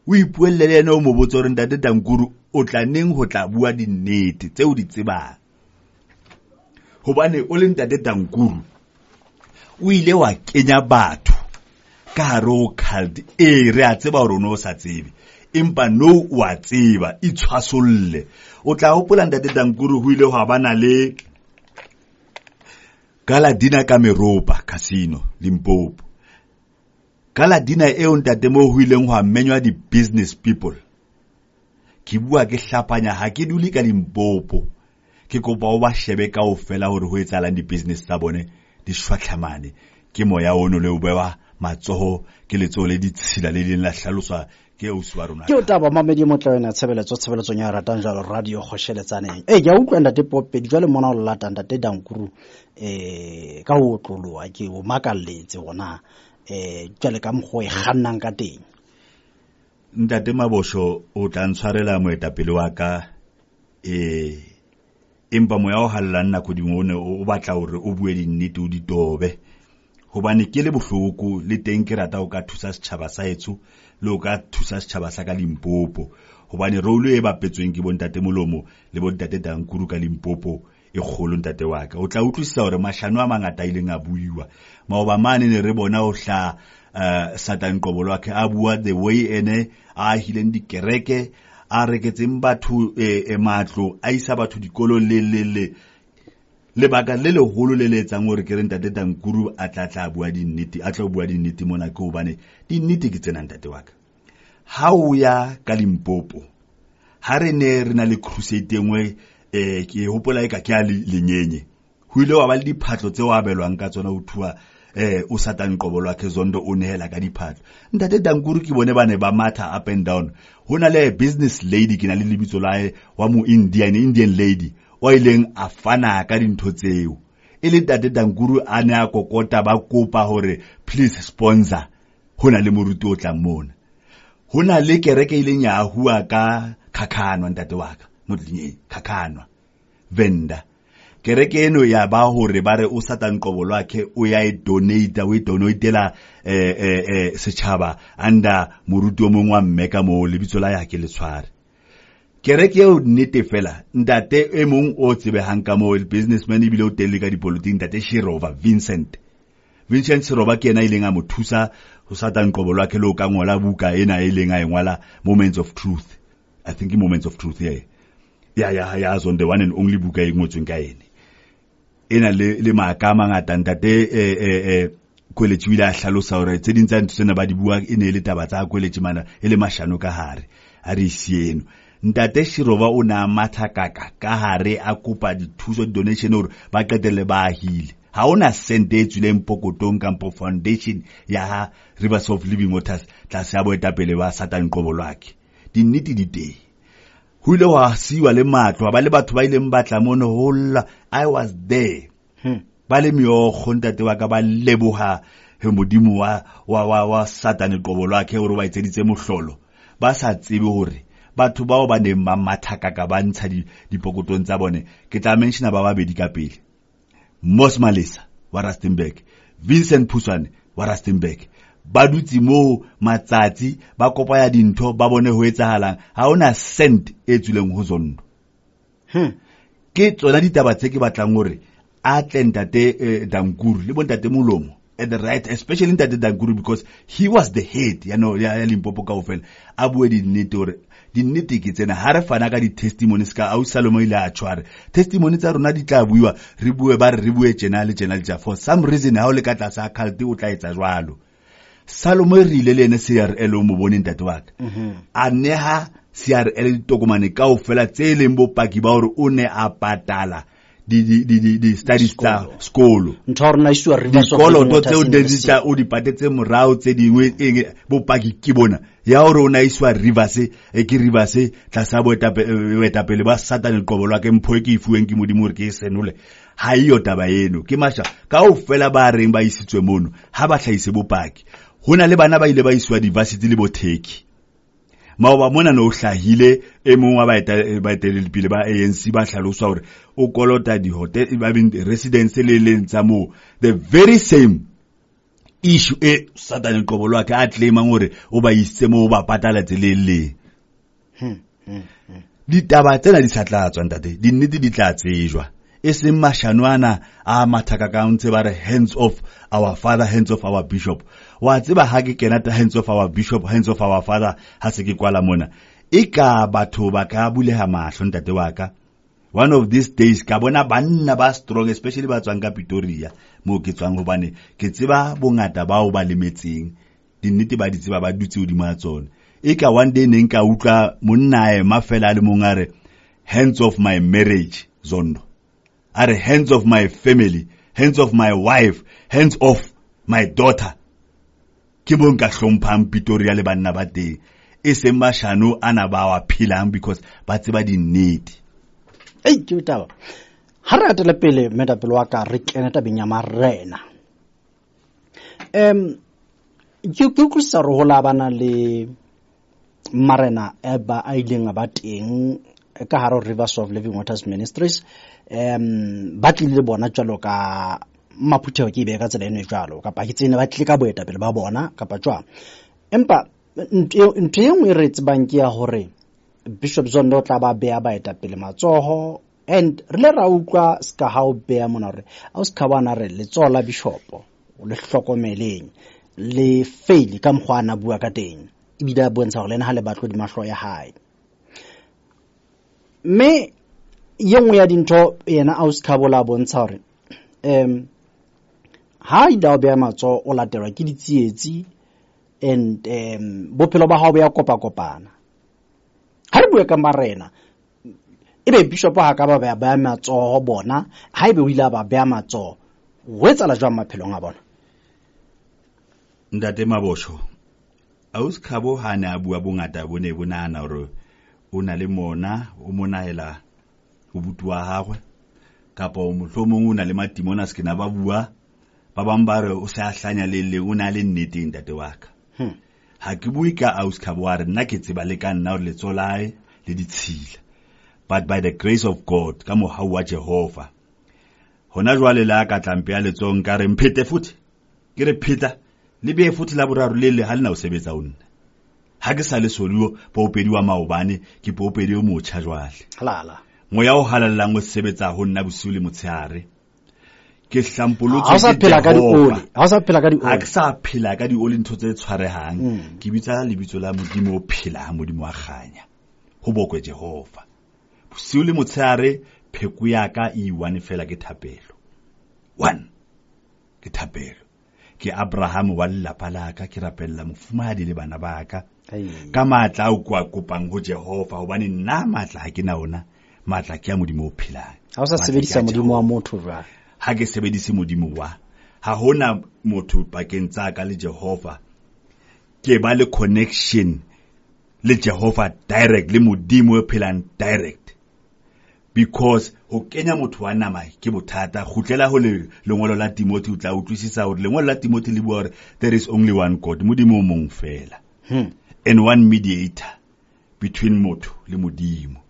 o ipuelele le ene o mo botse gore ntate tankuru o tla neng go tla bua dinnete tse o di tsebang gobane o le ntate tankuru o ile wa kenya batho ka gare o cald ee re a tseba gore o ne o sa tsebe empa no o a tseba itshwasolle e o tla gopola ntate tankuru go ile go a bana le galadina ka meropa casino limpopo ka ladina eo ntatemo ho ileng hwa menywa di-business people ke bua ke hlapanya ha ke dule ka limpopo ke kopa o ba shebe kaofela hore ho etsahalang di-business tsa bone di shwahlamane ke moya ono le o bewa matsoho ke letsoho le ditshila le leng la hlaloswa ke ausi wa ronake ke o taba mamedi motle wena tshebeletso tshebeletsong ya ratang jalo radio kgosheletsaneng ee ke a utlwa ntate popedi le mona o lelata ntate dankuru um ka o otloloa ke o makaletse gona eh tjale ka mokgo e gannang ka teng ntate mabosho o tla ntshwarela moetapele wa ka eh empa moya o hallang nako dingwe o ne o batla gore o bue dinnete o ditobe hobane ke le bohloko le teng ke rata o ka thusa setšhaba sa etso le o ka thusa setšhaba sa ka limpopo gobane role e bapetsweng ke bontate molomo le bontate dankuru ka limpopo e kgolo ntate wa ka o tla utlwisisa gore mashano a mangata a ileng a buiwa maoba mane ne re bona o hla eh, satan qobo wakhe a bua the way ene a agileng dikereke a reketseng batho e matlo a isa batho dikolo le le le lebaka le legolo le le etsang gore ke re ntate tankuru a tla tla bua dinnete a tla bua dinnete mona ke gobane dinnete ke tsenang ntate wa ka ha o ya ka limpopo ha re ne re na le crusade engwe um ke hopola e ka ke a lenyenye go ile wa ba le diphatlo tse o abelwang ka tsona go thua eh usatanqobo lwakhe zonto unehela ka diphatlo ntate dankuru ke bone ba ne ba matha up and down go na le business lady ke na le lebitso la wa mo indian indian lady wa ileng a fana ka dintho tseo e le ntate dankuru a ne a kokota ba kopa hore please sponsor go na le moruti o tlang mona go na le kereke ileng ya hua ka khakhanwa ntate waka ka modlinyeng venda kereke eno ya ba gore ba re o satankobo lwakhe o ya e donata o e donatela eh, eh, eh setšhaba under moruti o mongwe wa mmeka mo lebitso la yake letshware kereke eo nnete fela ntate e mongwe o tsebegang ka mo businessman ebile o telele ka dipoloting ntate shirova vincent vincent shirova ke ena e leng a mo thusa ho satankobo lwakhe le o ka ngwala buka ena e leng a e ngwala moments of truth i think moments of truth yeah. ya ya ya yeah, the one and only buka e ngwetsweng ka ene e le, le maaka a mangata ntate eh, e, e, kweletse o ile a hlalosa hore tse ding tsa ntho tsena ba di bua e ne e le taba tsa kweletse mana e le mashano ka hare a re sieno ntate shiroba o ne a mathakaka ka hare a kopa dithuso di-donation hore ba qetelele ba ahile ha ona sente e tswileng pokotong kampo foundation ya rivers of living waters tlase ya boetapele ba satan qobo lwakhe dinnete di teng ho ile wa asiwa le matlo ba le batho ba ileng batla mone lla i was there hmm. ba le meokgo ntate wa ka ba leboha modimo wa wa wa wa satane qobo lwakhe hore ba etseditse mohlolo ba sa tsebe hore batho bao ba neng ba mathaka ka ba ntsha dipokotong tsa bone ke tla mentiona ba babedi ka pele mos malesa wa rustenburg vincent phuswane wa rustenburg ba dutse moo matsatsi ba kopanya dintho ba bone ho etsahalang ha ona cent e tswileng ho zondo hmm. ke tsona ditaba tse ke batlang hore a tle ntate eh, dankuru le bo ntate molomo at the right especially ntate dankuru because he was the head ya, no, ya, ya limpopo kaofela a bue dinnete hore dinnete ke tsena ha re fana ka di-testimonies ka ausi salomo ile a tshware testimony tsa rona di tla buiwa re bue ba re re bue tjena le tjena le tja for some reason ha o le ka tlasa cult o tla etsa jwalo salomo e rile le ene crl o mo boneng tate wa mhm. a nega crl ditokomane kaofela tse e leng bopaki ba gore o ne a patala di-studies tsa sekolo e dikoloto tseo dedita o di patetse morago tse dingwe eng bopaki ke bona ya gore o ne a isiwa rivers e ke rivers tlasa boetapele ba satane leqobo lwa ke mpho e ke e fiweng ke modimo gore ke e senole ga iyo taba eno ke mašwa ka o fela ba reng ba isitswe mono ga ba tlhaise bopaki ho na le bana ba ile ba isiwa diversity le botheki maoba mona ne o hlahile e mong wa baeteledipele ba anc ba tlhalosa gore o kolota di-residence le leng tsa moo the very same issue e satane leqobolo ake a claimang gore o ba isitse moo o ba patalatse le leng hmm, hmm, hmm. ditaba tsena di sa tla tswang tate dinnete di tla tsejwa e seng mashano ana a mathaka ka ntse ba re hands off our father hands off our bishop wa tseba ha ke kena ta hands of our bishop hands of our father ha se ke kwala mona e ka batho ba ka bulega matlho ntate wa ka one of these days ka bona banna ba strong especially ba tswang ka pitoria moo ke tswang gobane ke tseba bongata bao ba lemetseng dinnete ba di tseba ba dutse godimo ga tsone e ka one day neng ka utlwa monna a ema fela a le mongwe a re hands of my marriage zondo a re hands of my family hands of my wife hands of my daughter ke bo nka hlomphang pitoria le banna ba teng e seng mashano na ba wa phelang because ba tseba dinnete ei ke taba ha re atele pele metapelo wa ka re kene tabeng ya marena um ke utlwisisa re hola bana le marena e ba a ileng a ba teng ka hare rivers of living waters ministries um ba tlile bona jalo ka maphutheo ke e tsela eno e jalo kapa ke tsene ba tlile ka boetapele ba bona kapa jwang empa ntho e nngwe e re e tsebang ke ya gore bishop zondo o tla ba beya baetapele matsogo and re le ra utlwa seka ga o beya mona gore a o seka bona re letsoho la bishopo le hlokomeleng le faile ka mokgwa ana bua ka teng ebile a bontsha gore le ene ga le batlo dimatlho ya hae mme ye nngwe ya dintho yena bola a bontsha gore um ha ile o beya matso o latelwa ke ditsietsi and um, bophelo ba gao bo ya kopa-kopana ha re bue ka marena be bishop ha ka ba ba beya matsoho bona ha be o ile a ba beya matsoho ho etsala jwang maphelong a bona ntate mabosho ga ha ne a bua bongata bo ne bo nahana hore o na le mona o mo nahela ho butu wa gagwe kapa mohlomong o na le matimo na se ke na ba bua ba bang ba re o se a hlanya le le o a le nneteng tate wa ka hmm. ha ke bue ka auskabo a re nna ke tseba le ka nna hore letsolae le ditshila but by the grace of god ka mogau wa jehova hona jwale le a ka tlampe ya letsong ka re mphete futhi ke re pheta le bee futhi la boraro le le ha lena o sebetsa o nna ha ke sa le solio poopedi wa maobane ke poopedi o motjha jwale moya o halallang o sebetsa ho nna bosio le motshehare ke hlampolo ha sa phela ka dioli ha sa phela ka ha sa phela ka ntho tse tshwarehang mm. ke bitsa lebitso la modimo o phela modimo wa ganya go bokwe jehova bosiu le motshehare pheko ya ka e iwane fela ke thapelo one ke thapelo ke abraham wa lelapa laka ke rapella mofumadi le bana baka ka matla a kwa kopang go jehova gobane nna matla ha ke na ona matla ke a modimo o phelang ha o sa sebedisa modimo wa motho jwale ha ke sebedise modimo wa ha hona motho pakeng tsa ka le Jehova ke ba le connection le Jehova direct le modimo e phelang direct because ho kenya motho wa nama ke bothata gutlela ho le lengwelo la Timothy o tla utlwisisa hore lengwelo la Timothy le bua hore there is only one God modimo o mong fela hmm. and one mediator between motho le modimo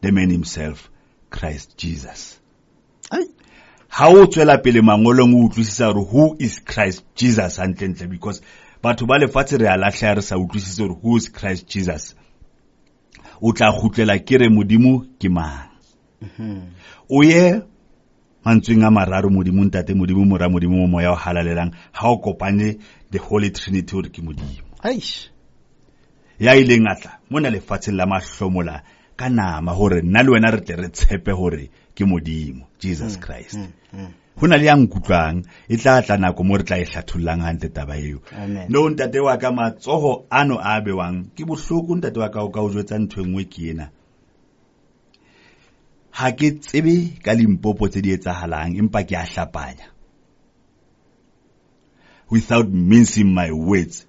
the man himself Christ Jesus ha o tswela pele mangolong o utlwisisa gore who is christ jesus hantlentle because batho ba lefatshe re a latlhaya re sa utlwisise gore who is christ jesus o tla gutlela ke re modimo ke mang mhm. o ye mantsweng a mararo modimo ntate modimo mora modimo mo moya o halalelang ha o kopane the holy trinity gore ke modimo ya ileng a mo na lefatsheng la mahlomola ka nama gore nna le wena re tle re tshepe gore ke modimo jesus mm, christ mm, mm, go na le yang nkutlwang e tla tla nako mo re tla e tlhathollang gantle taba eo no ntate wa ka matsogo ano a bewang ke bohloko ntate wa ka o ka o jwetsa ntho e nngwe ke ena ha ke tsebe ka limpopo tse di etsagalang empa ke a hlapanya without mincing my words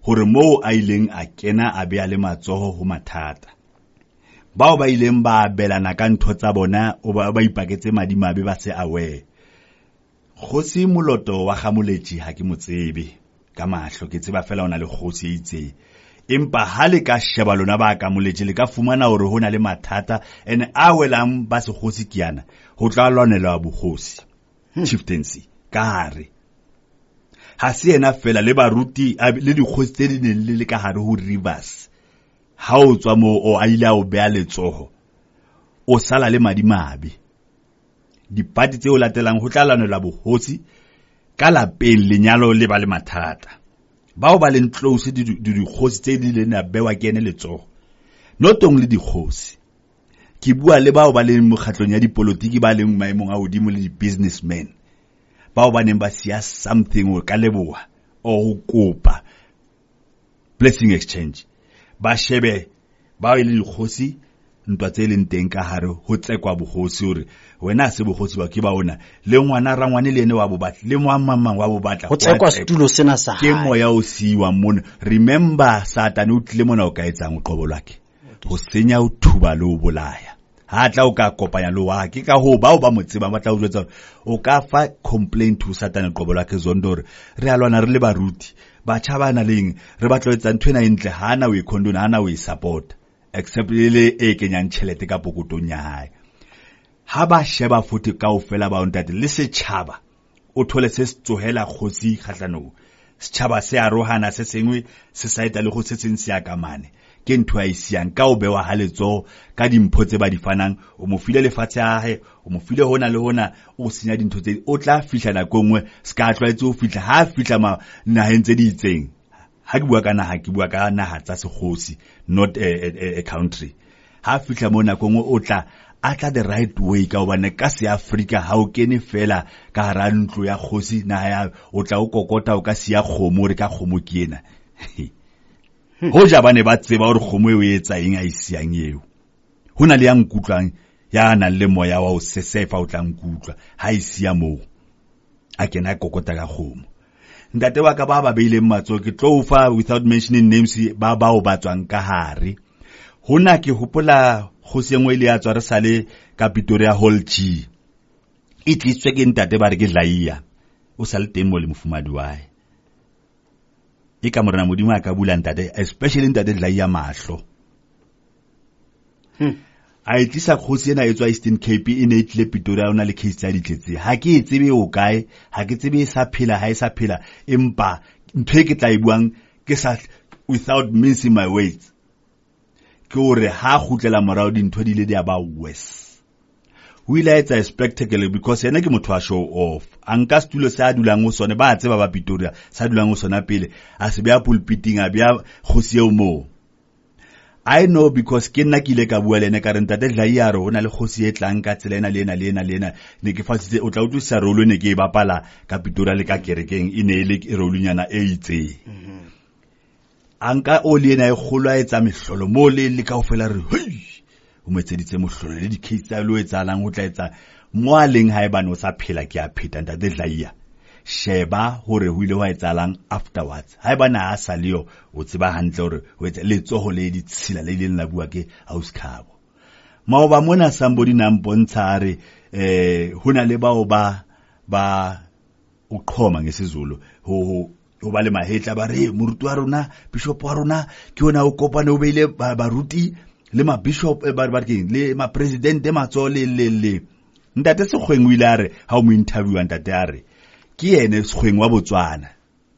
gore moo a ileng a kena a a le matsogo go mathata bao ba ileng ba abelana ka ntho tsa bona o ba ba ipaketse madimabe ba se aware kgosi moloto wa gamoletši ga ke mo tsebe ka mahlo ke tseba fela o na le kgosi e itseng empa ga le ka sheba lona ba kamoletše le ka fumana gore go na le mathata and e a welang ba sekgosi keana go tla lwanelwa bogosi hmm. chieftaincy ka gare ga se ena fela le baruti le dikgosi tse di neng le le ka gare go rivers ha o tswa moo o a ile a o beya letsogo o sala le madimabe dipati tse o latelang go tla lwanelwa bogosi ka lapeng lenyalo le ba le mathata bao ba leng tlose dikgosi tse di leng a bewa ke ene letsogo notong le dikgosi ke bua le bao ba leng mokgatlong ya dipolotiki ba leng maemong a godimo le di-businessman bao ba neng ba sia something o ka leboa or go kopa blessing exchange ba shebe ba e le dikgosi ntwa tse e leng teng ka hare ho tsekwa bogosi hore wena a se bogosi ba ke ba ona le ngwana rangwane le ene wa bo batla le ngwa mamang wa bo batla ho tsekwa sena sa ke moya o siiwa mona remember satane o tlile mona o ka etsang o qobo lwake ho senya o thuba le o bolaya ha tla o ka kopanya le wa ke ka ho bao ba mo tsebang ba tla o jwetsa o ka fa complaint ho satane qobo lwake zondo hore re a lwana re le baruti batjha ba na leng re ba tloetsa ntho ena e ntle ana o e condone ana o e support except e le e kenyang tšhelete ka pokotong ya hae ha ba sheba futhi kaofela ba ntate le setšhaba o thole se se tsogela kgosi kgahlanong setšhaba se arohana se sengwe se saeta le go se seng se akamane ke ntho a e siang ka o bewa ga letsoo ka dimpho tse ba di fanang o mo file lefatshe ya hae o mo file hona le hona o senya dintho tse o tla fihla nako e nngwe se ka tlwaetse ho fihla ha fihla naheng tse di itseng ha ke bua ka naga ke bua ka naga tsa segosi not a, a, a country ha fihla mo nako e nngwe o tla a tla the right way ka gobane ka se Africa ha o kene fela ka hara ntlo ya kgosi naha ya o tla o kokota o ka siya kgomo re ka kgomo ke ena Hmm. hoja ba ne ba tseba hore kgomo eo e etsa eng e a e siang eo ho na le ya nkutlwang ya nang le moya wa o sesefa o tla nkutlwa ha e sia moo a kena kokota ka kgomo ntate wa ka ba ba beileng matsoho ke tlo fa without mentioning names ba bao ba tswang ka hare na ke hopola go sengwe e le ya tswa re sale ka pitoria hall g e tlisitswe ke ntate ba re ke laia o sa le teng mo le mofumadi wae e ka morena modimo a ka bulang ntate especially ntate dlai ya mahlo hmm. a e tlisa kgosi ena e tswa eastern cape e ne e tlile pitoria ona le case tsa ditletse ga ke e tsebe o kae ga ke tsebe e sa phela ga e sa phela empa ntho e ke tla e buang ke sa without missing my weights ke gore ha gutlela morao dintho di le di a ba worse o ile a etsa spectacle because ene ke motho a show off a nka setulo se a dulang o sone ba a tseba ba pitoria a dulang o sone pele a se beya pulpiting a beya kgosi eo moo i know because ke nna ke ile ka bua le ene ka re ntate dlai a re o na le kgosi e tlang ka tsela ena le ena le ena le ena ne ke fasitse o tla utlwisisa rolo ne ke e bapala ka pitoria le ka kerekeng e ne e le rolunyana e itseng mm-hmm. a nka o le ena e kgolo a etsa metlholo moo le le kaofela re hei o mo etseditse mohlolo le di-case tsa lo etsahalang o tla etsa mo a leng haebane o sa phela ke a pheta ntate dlaia sheba hore ho ile wa etsahalang afterwards haebane ha a sa le yo o tseba hantle hore ho etsa le ditshila le ileng la bua ke house cabo maoba mona sambodi nang bontsha re eh ho na le bao ba ba uqhoma ngesizulu ho ho ho ba le mahetla ba re moruti wa rona bishop wa rona ke yona o kopane o beile baruti le mabishop eh, bakeng le mapresidente matso le le le ntate sekgweng o ile a re ga o mo interviewa ntate a re ke ene sekgweng wa botswana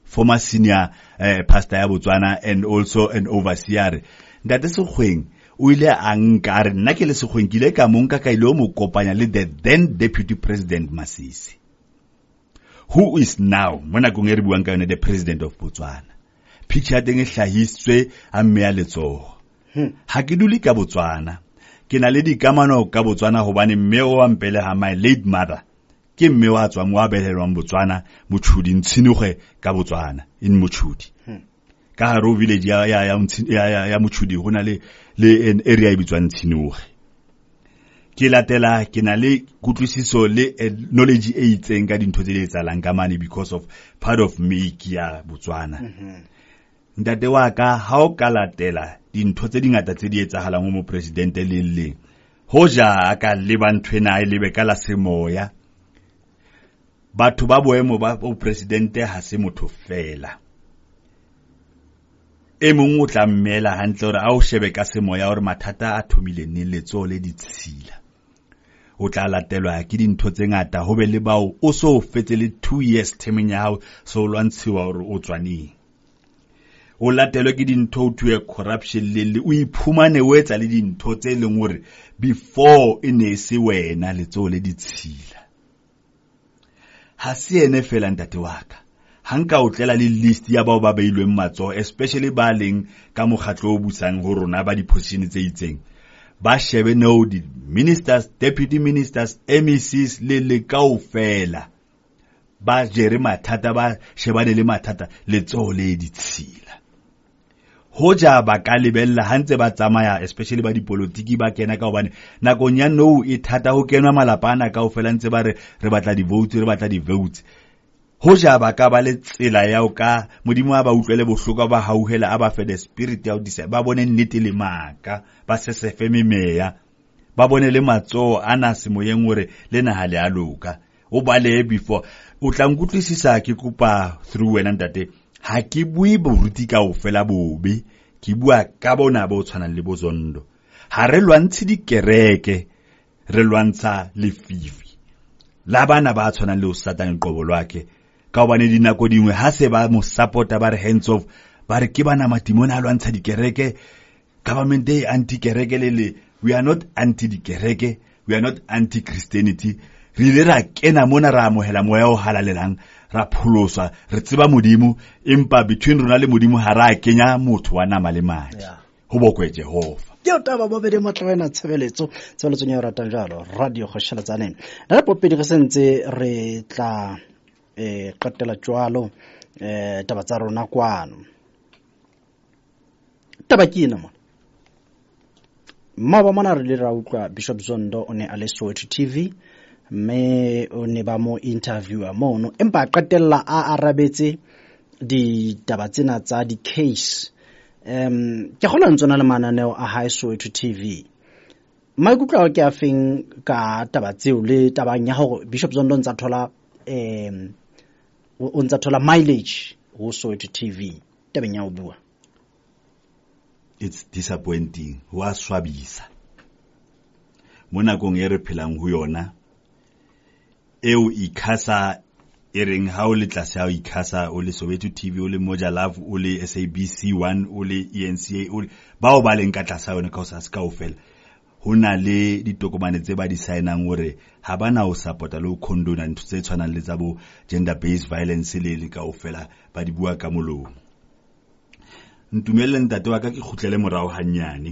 former senior uh, pastor ya botswana and also an overseer ntate sekgweng o ile a nka a re nna ke le sekgweng ke ile ka mo nka ka ile o mo kopanya le the then deputy president masisi who is now mo nakong e re buang ka yone the president of botswana picture ya teng e tlhagisitswe a mme ya letsogo Hmm. ha ke dule ka Botswana. Ke na le dikamano ka Botswana hobane mme wa Mpelega, my late mother, ke mme wa tswang wa belelwang Botswana, Motshudi Ntshinogwe ka Botswana, in Motshudi. Hmm. Ka hare ho village ya ya ya ya ya Motshudi ho na le le an area e bitswang Ntshinogwe. Ke latela ke na le kutlwisiso le eh, knowledge e itseng ka dintho tse di etsahalang ka mane because of part of me ke ya Botswana. Hmm. Ntate wa ka ha o ka latela dintho tse dingata tse di etsahalang ho mopresidente leng leng hoja a ka leba nthwena e lebe ka la semoya batho ba boemo ba mopresidente ha se motho fela e mong o tla mmela hantle hore a o shebe ka semoya hore mathata a thomile neng letsoho le ditshila o tla latelwa ke dintho tse ngata ho be le bao o so o fetse le two years termeng ya hao so o lwantshiwa hore o tswaneng o latelwe ke dintho o thue corruption le le o iphumane o etsa le dintho tse leng gore before e ne e se wena letsoo le ditshila ha se ene fela ntate wa ka ga nka o tlela le list ya bao ba beilweng matsoho especially ba leng ka mokgatlo o busang go rona ba diposition tse itseng ba shebe no di-ministers deputy ministers mecs le le fela ba jere mathata ba shebane le mathata letsoo le ditshila hoja ba ka lebella ha ba tsamaya especially ba dipolotiki ba kena ka hobane nakong ya no e thata ho kenwa malapa ana kaofela ntse ba re re batla di-votes re batla di-votes hoja ba ka ba le tsela ya o ka modimo a ba utlwele bohloko ba hauhela a ba fe the spirit ya ho disa ba bone nnete le maka ba sesefe memeya ba bone le matsoho na semoyeng hore le naga le a loka o balee before o tla nkutlwisisa ke kopa through wena ntate ha ke bue boruti kaofela bobe ke bua ka bona bo tshwanang le bo zondo ha re lwantshe dikereke re lwantsha lefifi la bana ba tshwanang le o satane qobo lwake ka gobane dinako dingwe ha se ba mo supporta ba re hands off ba re ke bana matimone a lwantsha dikereke government e anti kereke le le we are not anti dikereke we are not anti christianity re ile ra kena mona ra amohela moya o halalelang ra pholoswa re tseba modimo empa between rona le modimo ha re a kenya motho wa nama le madi go bokwe jehova ke o taba bobedi ena tshebeletso tshebeletsong ya o ratang jalo radio kgosheletsaneng na le popedi re sentse re tla um eh, qatela jalo um eh, taba tsa rona kwano taba ke ena mona mmaba mona re le ra utlwa bishop zondo o ne a le soweto mme o ne ba mo a mono empa a a arabetse ditaba tsena tsa di-case um ke kgona ntse na le mananeo a high soweto t v maikutlo ke a feng ka taba tseo le tabang ya gore bishop zondo ntsa thola um o ntsa thola mileage go soweto t v tabeng ya ho bua it's disappointing wa a swabisa mo nakong e re phelang ho yona eo ICASA e reng ha o le tlase ha o ICASA o le Soweto TV o le Moja Love o le SABC 1 o le ENCA o le bao ba leng ka tlase yone ka o sa se kaofela ho na le ditokomane tse ba di signang gore ha ba na o support-a le ho condona ntho tse tshwanang le tsa bo gender based violence le le kaofela ba di bua ka molomo ntumelle ntate wa ka ke kgutlele morao hannyane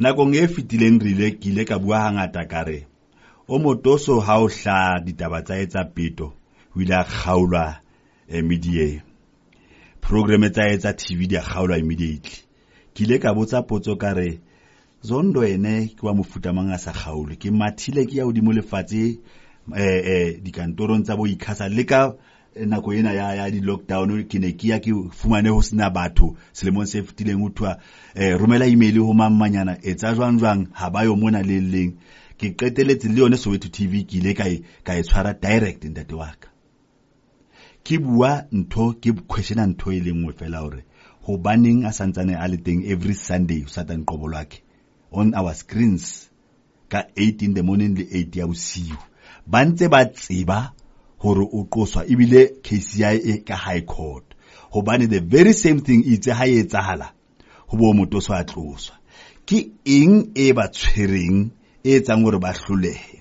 nakong e fetileng re ile ke ile ka bua hangata ka re o motoso ha o hla ditaba tsa etsa tsa peto o ile a kgaolwa eh, programme programe tsa etsa tsa tv di a kgaolwa immediately ke ile ka botsa potso ka re zondo ene ke wa mofuta mang a sa kgaolwe ke mathile ke ya godimo lefatshe eh, eh, dikantorong tsa bo ikhasa le ka eh, nako ena ya ya di-lockdown ke ne ke ya ke fumane ho sena batho selemong se fetileng o thwa eh, romela email ho mangmanyana etsa jwang jwang ha ba yo mona le leng ke qeteletse le yone soweto tv ke ile e, ka e tshwara direct ntate wa ka ke bua ntho ke questiona ntho e le nngwe fela gore gobaneng a santsane a le teng every sunday o satan qobo lwakhe on our screens ka eight in the morning le eight ya bosiu ba ntse ba tseba gore o qoswa ebile case e ka high court gobane the very same thing e itse ga e etsahala go bo motho se a tloswa ke eng e ba tshwereng e etsang gore ba hlolehe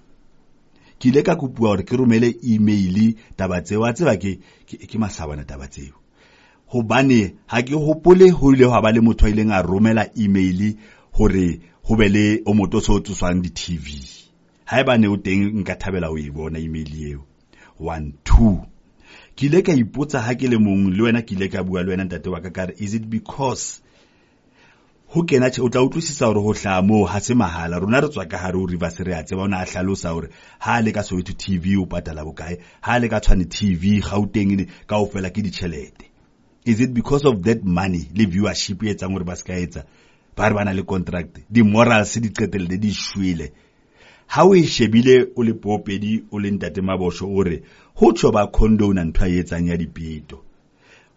ke ile ka kopua gore ke romele email taba tseo a tseba ke ke masabana taba tseo bane ha ke hopole ho ile hwa ba le motho a ileng a romela email gore ho be le o motho o tsoswang di-tv e bane o teng nka thabela o e bona email eo one two ke ile ka ipotsa ha ke le mong le wena ke ile ka bua le wena ntate wa ka kare is it because ho kena o tla utlwisisa hore ho hlaha moo ha se mahala rona re tswa ka hare ho rivers re a tseba ona a hlalosa hore ha le ka soweto tv o patala bokae ha le ka tshwane tv gauteng fela ke ditjhelete is it because of that money le viewership e etsang hore ba se ka etsa ba re ba na le contract di-morals di qetelle di shwile ha o e shebile o le poopedi o le ntate mabosho o re ho tsho ba condona ntho a e etsang ya dipeto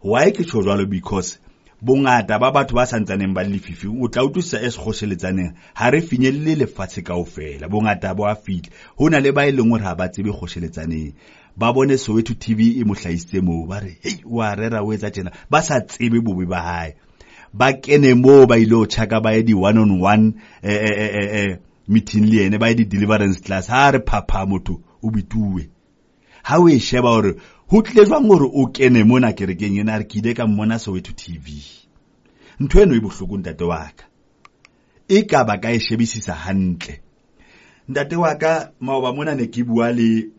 why ke tjho jwalo because bongata ba batho ba sa ntsaneng ba lefifi o tla utlwisisa e sekgošeletsaneng ga re finyelele lefatshe kaofela bongata bo a fitlhe go na le ba e leng gore ga ba tsebe kgošeletsaneng ba bone soweto tv e mo hlaisitse moo ba re hei wa rera o etsa tjena ba sa tsebe bobe ba hae ba kene moo ba ile go tšhaka ba ye di-one on one eh, eh, eh, eh, meeting le ene ba ye di-deliverance class ha re phapha motho o betuwe ha o e sheba gore ho tle jwang hore o kene mona kerekeng ena re ke ile ka mmona Soweto TV ntho eno e bohloko tate wa ka e ka ba ka e shebisisa hantle ntate wa ka maoba mona ne ke bua le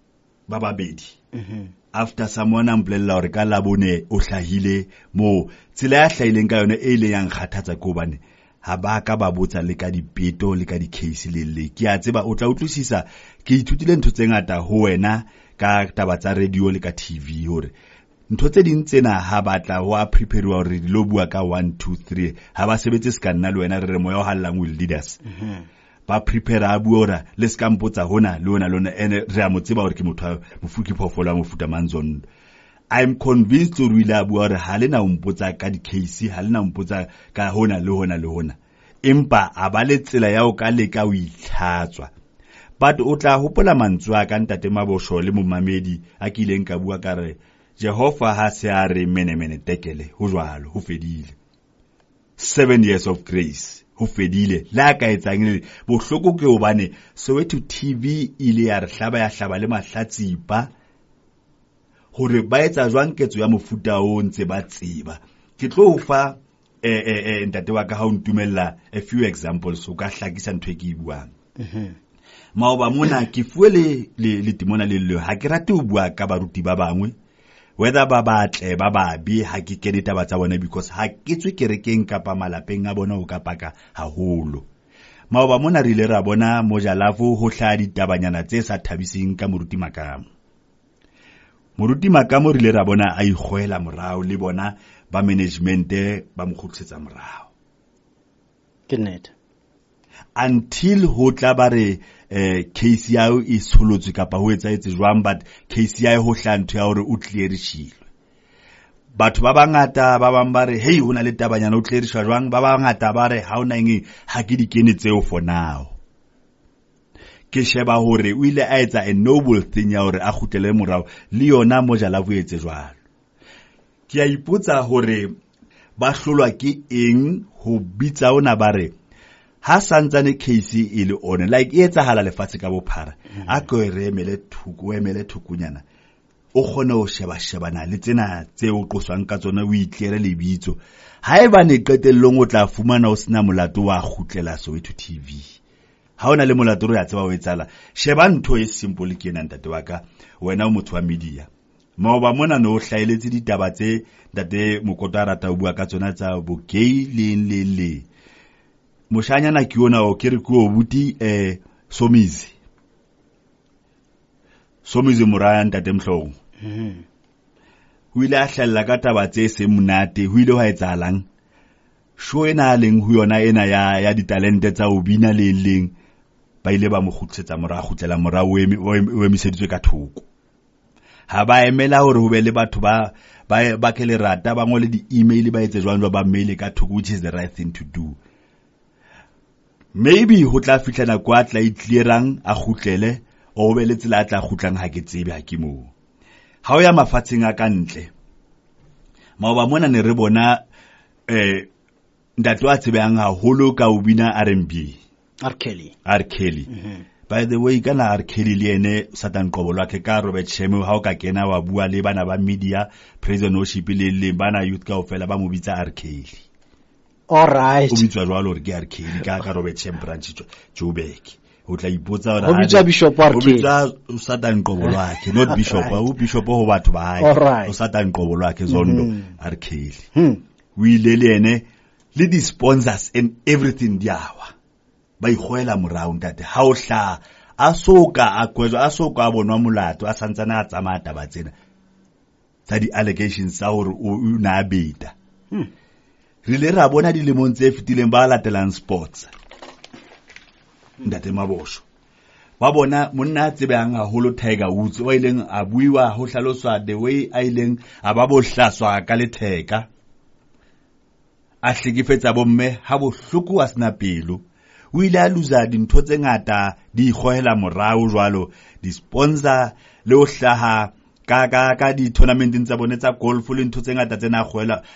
ba babedi mhm. after someone a mpolella hore ka labone o hlahile moo tsela ya tlhagileng ka yona e ile yang kgathatsa ke gobane ha ba ka ba botsa le ka dipeto le ka di-case le le ke a tseba o tla utlwisisa ke ithutile ntho tse ngata ho wena ka taba tsa radio le ka tv hore ntho tse ding tsena ha batla ho a prepare-wa hore lo bua ka one two three ha ba sebetse se ka nna le wena re re moya o hallang will leaders mm -hmm. ba prepare a bua ora le se ka mpotsa hona le ona lona ene re a mo tseba hore ke motho mofuki phoofolo wa mofuta manzondo i'm convinced hore o ile a bua hore ha le na mpotsa ka di-case ha le na mpotsa ka hona le hona le hona empa a ba le tsela ya o ka leka o itlhatswa but o tla hopola mantswe a ka ntate mabosho le momamedi a ke ileng ka bua ka re jehova ha se a re menemene tekele ho jwalo ho fedile seven years of grace ho fedile le a ka etsang le bohloko ke hobane soweto tv ile ya re hlaba ya hlaba le mahlatsipa hore ba etsa jwang ketso ya mofuta o ntse ba tseba ke tlo o fa eh, eh, eh, ntate wa ka ha o ntumella a few examples o ka hlakisa ntho e ke e buang maoba mona ke fuwe le, le, le temona le leo ha ke rate ho bua ka baruti ba bangwe whether ba batle ba babe ha ke kene taba tsa bona because ha ke tswe kerekeng kapa malapeng a bona o ka paka haholo maoba mona re ile ra bona mojalafo ho hlaha ditabanyana tse sa thabising ka moruti makamo moruti makamo re ile ra bona a ikgoela morao le bona ba management ba mo kgutlisetsa morao ke nnete until ho tla ba re Eh, case ya e tsholotse kapa ho etse jwang but case ya e ho hlantho ntho ya hore o clearishilwe e batho ba bangata ba bang ba re hei hona na le tabanyana o clearishwa jwang ba bangata ba re ha o eng e, ha ke dikene tseo for now ke sheba hore o ile a etsa a noble thing ya hore a kgutlele morao le yona mo jala etse jwalo ke a ipotsa hore ba hlolwa ke eng ho bitsa ona ba re ha santsane case e le one like e etsahala lefatshe ka bophara mm. a ko re emele thuku o emele thukunyana o kgone o sheba le tsena tse o qoswang ka tsona o itlere lebitso ha e bane qetellong o tla fumana o sena molato wa gutlela soweto t v ha o na le molato re ya tseba o etsala sheba ntho e simple ke ena ntate wa ka wena o motho wa media maoba mona ne o hlaheletse ditaba tse ntate mokoto a rata o bua ka tsona tsa bogay leng le leng moshanyana ke ona o ke re ke o buti eh somizi somizi moraya ntate mm. ile a hlella ka taba tse seng monate go ile ha etsahalang e ena a leng go yona ena ya ya ditalente tsa obina bina le e leng ba ile ba mo kgutlisetsa mora kgutlela mora o emiseditswe ka thoko ga ba emela gore go be le batho ba ba ba ke lerata ba ngole di-email ba etse jwang jwa ba mail ka thoko which is the right thing to do maybe ho tla fihla nako a tla itlierang a gutlele o be le tsela a tla gutlang ha ke tsebe ha ke moo ha o ya mafatsheng a ka ntle maoba mona ne re bona eh ntate a tsebeyang haholo ka o bina r n b r kelly r kelly mm -hmm. by the way kana r kelly le ene satan qobo lwatlhe ka robert shemo ha o ka kena wa bua le bana ba media prison le le bana youth ka ofela ba mo bitsa r kelly allright o bitswa jwalo gore ke arcade ka ka robertsham branch jobeke o tla ipotsa o sata nqobo lwakhe not bishop o bishop go batho baake o sata nqobo lwakhe zondo arcade mm. hmm. o ile le ene le di-sponsors and everything diawa ba ba mo round ntate ga o tlhaa a soka a kwetswa a soka a bonwa molato a santsane a tsamaya taba tsena tsa di-allegations tsa gore o na a beta hmm re le ra bona dilemong tse fetileng ba latelang sports ntate mabosho wa bona monna a tsebeyang haholo tiger woods o ileng a buiwa ho hlaloswa the way a ileng a ba bohlaswa ka letheka a hlekefetsa bomme ha bohloko a sena pelo o ile a losa dintho tse ngata di ikgohela morao jwalo di-sponsor le ho hlaha ka ka ka di-tournamenteng tsa bone tsa golf le ntho tse ngata tsena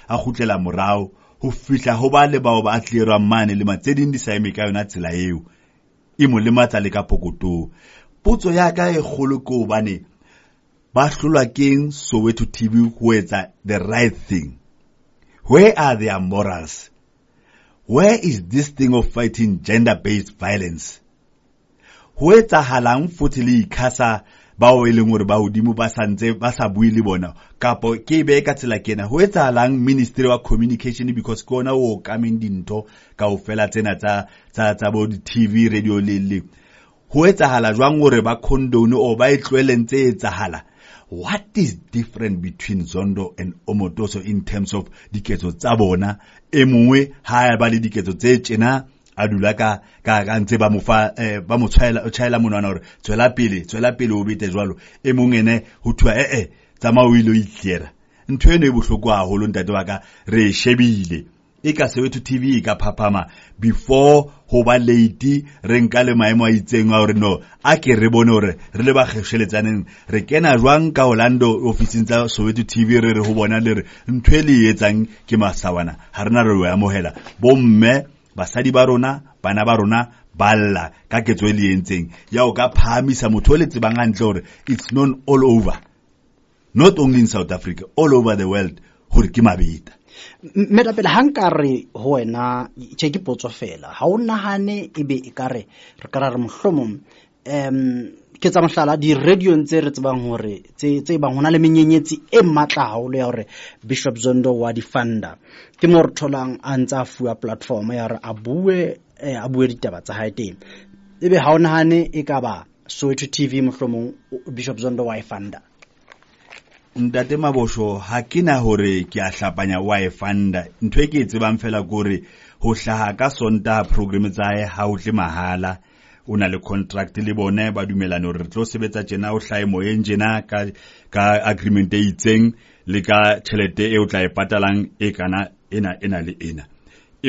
a kgutlela morao ho fihla ho ba le bao ba atlerwang mane le matseding ding di sa eme ka yona tsela eo e mo lematsa le ka pokotong potso ya ka e kgolo ke hobane ba hlolwa keng soweto tv ho etsa the right thing where are their morals where is this thing of fighting gender based violence ho etsahalang futhi le ikhasa bao e leng gore ba ba santse ba sa bue le bona kapo ke e be ka tsela kena go etsalang ministry wa communication because ke ona o okameng dintho ka o fela tsena tsa tsa tsa bo di-tv radio le le go tsagala jwang gore ba condone o ba e tlweleng tse e tsagala what is different between zondo and omotoso in terms of diketso tsa bona e mongwe ha ba le diketso tse tsena a dula ka ka ka ntse ba mo fa eh, ba mo tshwaela tshwaela monwana gore tswela pele tswela pele o bete jwalo e mong ene ho thwa eh eh tsama o ile o itliera ntho eno e bohloko haholo ntate wa ka re e shebile e ka soweto tv e ka phapama before ho ba late re nka le maemo a itseng a gore no a ke re bone gore re le ba bakgeseletsaneng re kena jwang ka orlando officing tsa soweto tv re re ho bona le re ntho e le e etsang ke masawana ha rena re o amogela bomme basadi ba rona bana ba rona balla ka ketso e le e entseng ya o ka phahamisa motho o le tsebang ntle gore it's known all over not only in south africa all over the world gore ke mabeta metapele ga nka re go wena tšhe ke potso fela ga o nagane e be e kare re re kara re motlhomong um ke tsa mohlala di-radiong tse re tsebang hore tse bang ho na le menyenyetsi e matla haholo ya hore bishop zondo wa di-funder ke mo re tholang a ntse a fuwa platform ya hore a bue eh, a bue ditaba tsa hae teng ebe ha o nahane e ka ba soweto tv mohlomong bishop zondo wa e funder ntate mabosho ha ke na hore ke a hlapanya wa e funda ntho e ke e tsebang fela kore ho hlaha ka sontaha programe tsa hae ha o tle mahala o na le contract le bone ba dumelane re tlo sebetsa tjena o hlae moyeng tjena ka ka agreement e itseng le ka tšhelete e o tla e patalang e kana ena ena le ena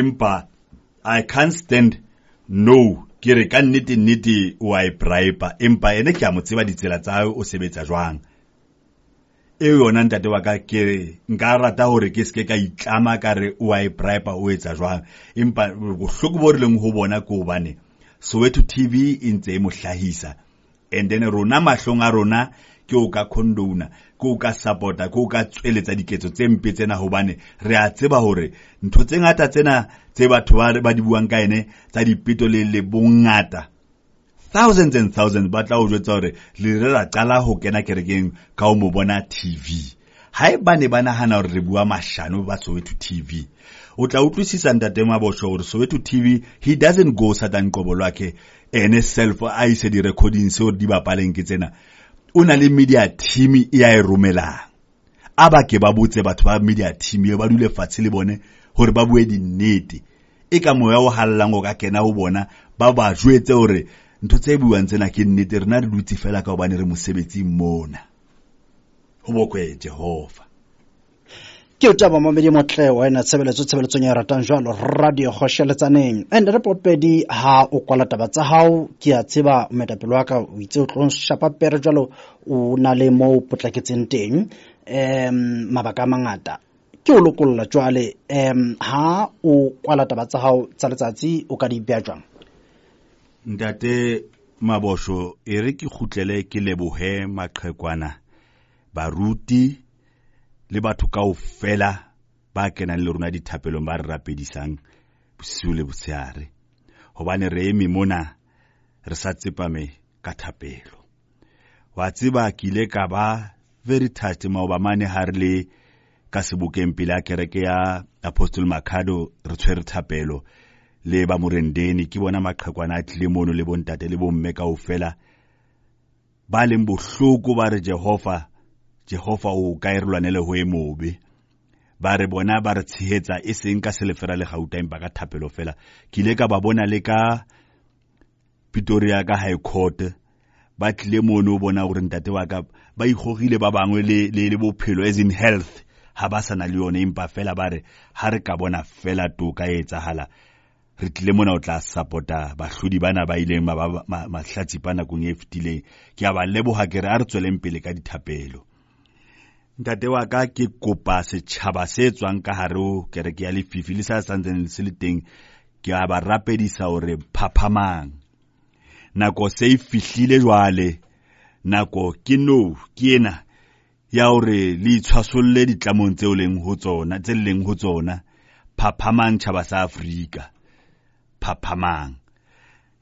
empa i can't stand no ke re ka nnete nnete wa e bribe empa ene ke a mo tseba ditsela tsa o sebetsa jwang e yona ntate wa ka ke re nka rata hore ke se ke ka itlama ka re o a e bribe o etsa jwang empa bohloko bo re leng ho bona ke obane soweto tv e ntse e mo hlahisa and then rona matlhong a rona ke o ka condona ke o ka supporta ke o ka tsweletsa diketso tse mpe tsena hobane re a tseba hore ntho tse ngata tsena tse batho ba ba di buang ka ene tsa dipeto le le bongata thousands and thousands ba tla o jwetsa hore le re ra qala ho kena kerekeng ka o mo bona tv e ba nagana gore re bua mashano ba soweto tv o tla utlwisisa ntate mabosho gore soweto tv he doesn't go southern qobo lwakhe ene self a ise direcording recordings gore di bapaleng ke tsena o na le media team e a e romelang a bake ba botse batho ba media team eo ba dule fatshe le bone gore ba bue dinnete e ka moya o hallang o ka kena ho bona ba ba jwetse gore ntho tse buang tsena ke nnete rena re dutse fela ka gobane re mosebetsing mona ho bokwee jehova ke o taba mamedi motleo ena tshebeletso tshebeletsong ya ratang jalo radio kgosheletsaneng and re popedi ha o kwala taba tsa hao ke a tseba metapelo wa ka o itse o tlong shapa pere jalo o na le mo potlaketseng teng um mabaka a mangata ke o lokolla jwale um ha o kwala taba tsa hao tsa letsatsi o ka di beya jwang ntate mabosho e re ke khutlele ke lebohe maqhekwana baruti le batho kao fela ba kenang le rona dithapelong ba re rapedisang bosiu le botshehare gobane re eme mona re sa tsepame ka thapelo wa tseba kile ka ba very touched maoba mane ha re le ka sebokeng pele ya kereke ya apostle makado re tshwere thapelo le ba morendeni ke bona maqhekwana a tlile mono le bontate le bomme kao fela ba leng bohloko ba re jehova Jehova o ka e re lwanele ho e mobe ba re bona ba re tshehetsa e seng ka selefera le gauta empa ka thapelo fela ke ile ka ba bona le ka Pretoria ka high court ba tlile mono o bona gore ntate wa ka ba ikgogile ba bangwe le le, le bophelo as in health ha ba sana le yone empa fela ba re ha re ka bona fela toka e etsahala re tlile mona o tla supporta bahlodi bana ba ileng mahlatsipa nakong e fetileng ke a ba leboga kere a re tsweleng pele ka dithapelo ntate wa ka ke kopa setšhaba se tswang ka gare kereke ya lefifi le sa santseng se le teng ke a ba rapedisa gore phaphamang nako se e fihlile jwale nako ke no ke ena ya gore le itshwasolole ditlamong tse leng ho tsona tse leng ho tsona phaphamang tšhaba sa aforika phaphamang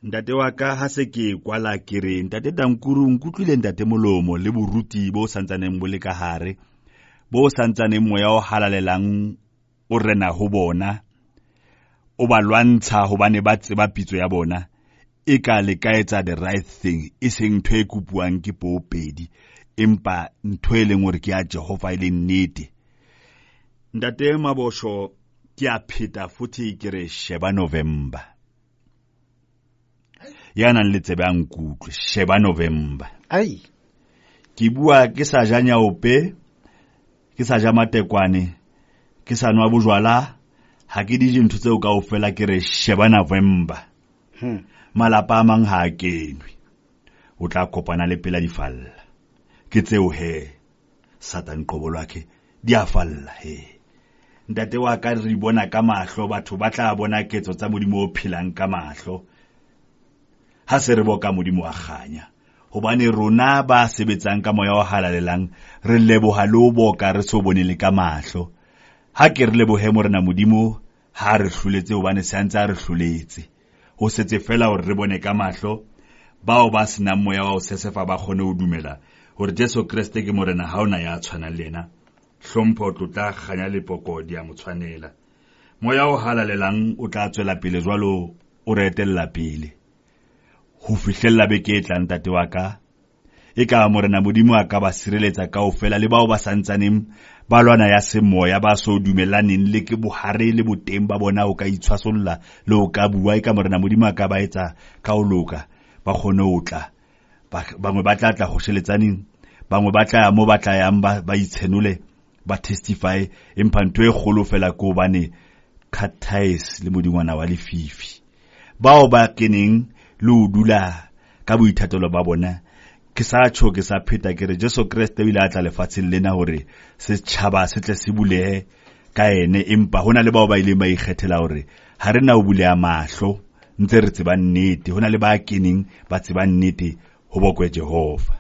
ntate wa ka ha se ke kwala kere ntate tankuru nkutlwile ntate molomo le boruti bo santsaneng bo le ka hare bo santsaneng moya o halalelang o rena ho bona o ba lwantsha hobane ba tseba pitso ya bona e ka le ka etsa the right thing e seng ntho e kopuwang ke poopedi empa ntho e leng hore ke ya jehova e le nnete ntate mabosho ke a pheta futhi ke re sheba november ya nang le tsebe a nkutlwe sheba november ai ke bua ke sa janya ope ke sa ja matekwane ke sa nwa bojwala ha ke dije ntho tseo kaofela ke re sheba november hmm. malapa a mang ha a kenwe o tla kopana le pela difalla ke tseo he satan qobo lwakhe di a falla he ntate wa ka re bona ka mahlo batho ba tla bona ketso tsa modimo o phelang ka mahlo ha se re boka modimo wa kganya gobane rona ba sebetsang ka moya o halalelang re leboga le o boka re se bone le ka mahlo ha ke re leboge morena modimo ha re hloletse gobane se ntse a re hloletse go setse fela gore re bone ka mahlo bao ba senang moya wa go sesefa ba kgone go dumela gore jesu kreste ke morena ga ona ya tshwana le ena hlompho tlotla kganya lepoko di a mo tshwanela moya o halalelang o tla tswela pele jwalo o re etelela pele ho fihlella beke e tlang tate wa ka e ka morena modimo a ka ba sireletsa kaofela le bao ba santsaneng ba lwana ya semoya ba so dumellaneng le ke bohare le boteng ba bona o ka itshwasolla le o ka bua e ka morena modimo a ka ba etsa ka o ba kgone o tla bangwe ba tla tla go sheletsaneng bangwe ba tla ya mo ba tla yang ba itshenole ba testify empa ntho e kgolo fela ke hobane kataes le modingwana wa lefifi bao ba keneng le o dula ka boithatelo ba bona ke sa tsho ke sa pheta ke re Jesu Kriste o ile a tla lefatsheng lena hore setšhaba se tle se bulege ka ene empa hona le bao ba ileng ba ikgethela hore ha re na o buleha mahlo ntse re tseba nnete hona le ba keneng ba tseba nnete ho bokwe Jehova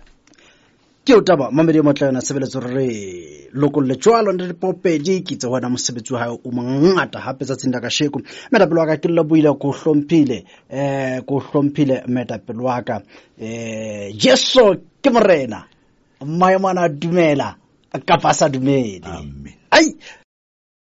ke o taba mamedi o motla yona tshebeletso re lokolle jwalo le dipopedi ke tse wena mosebetsi wa hae o mongata hape tsatsing la ka metapelo wa ka ke lla buile ko hlomphile um eh, ko hlomphile metapelo wa ka um eh, jeso ke morena maemana a dumela kapa sa dumele ai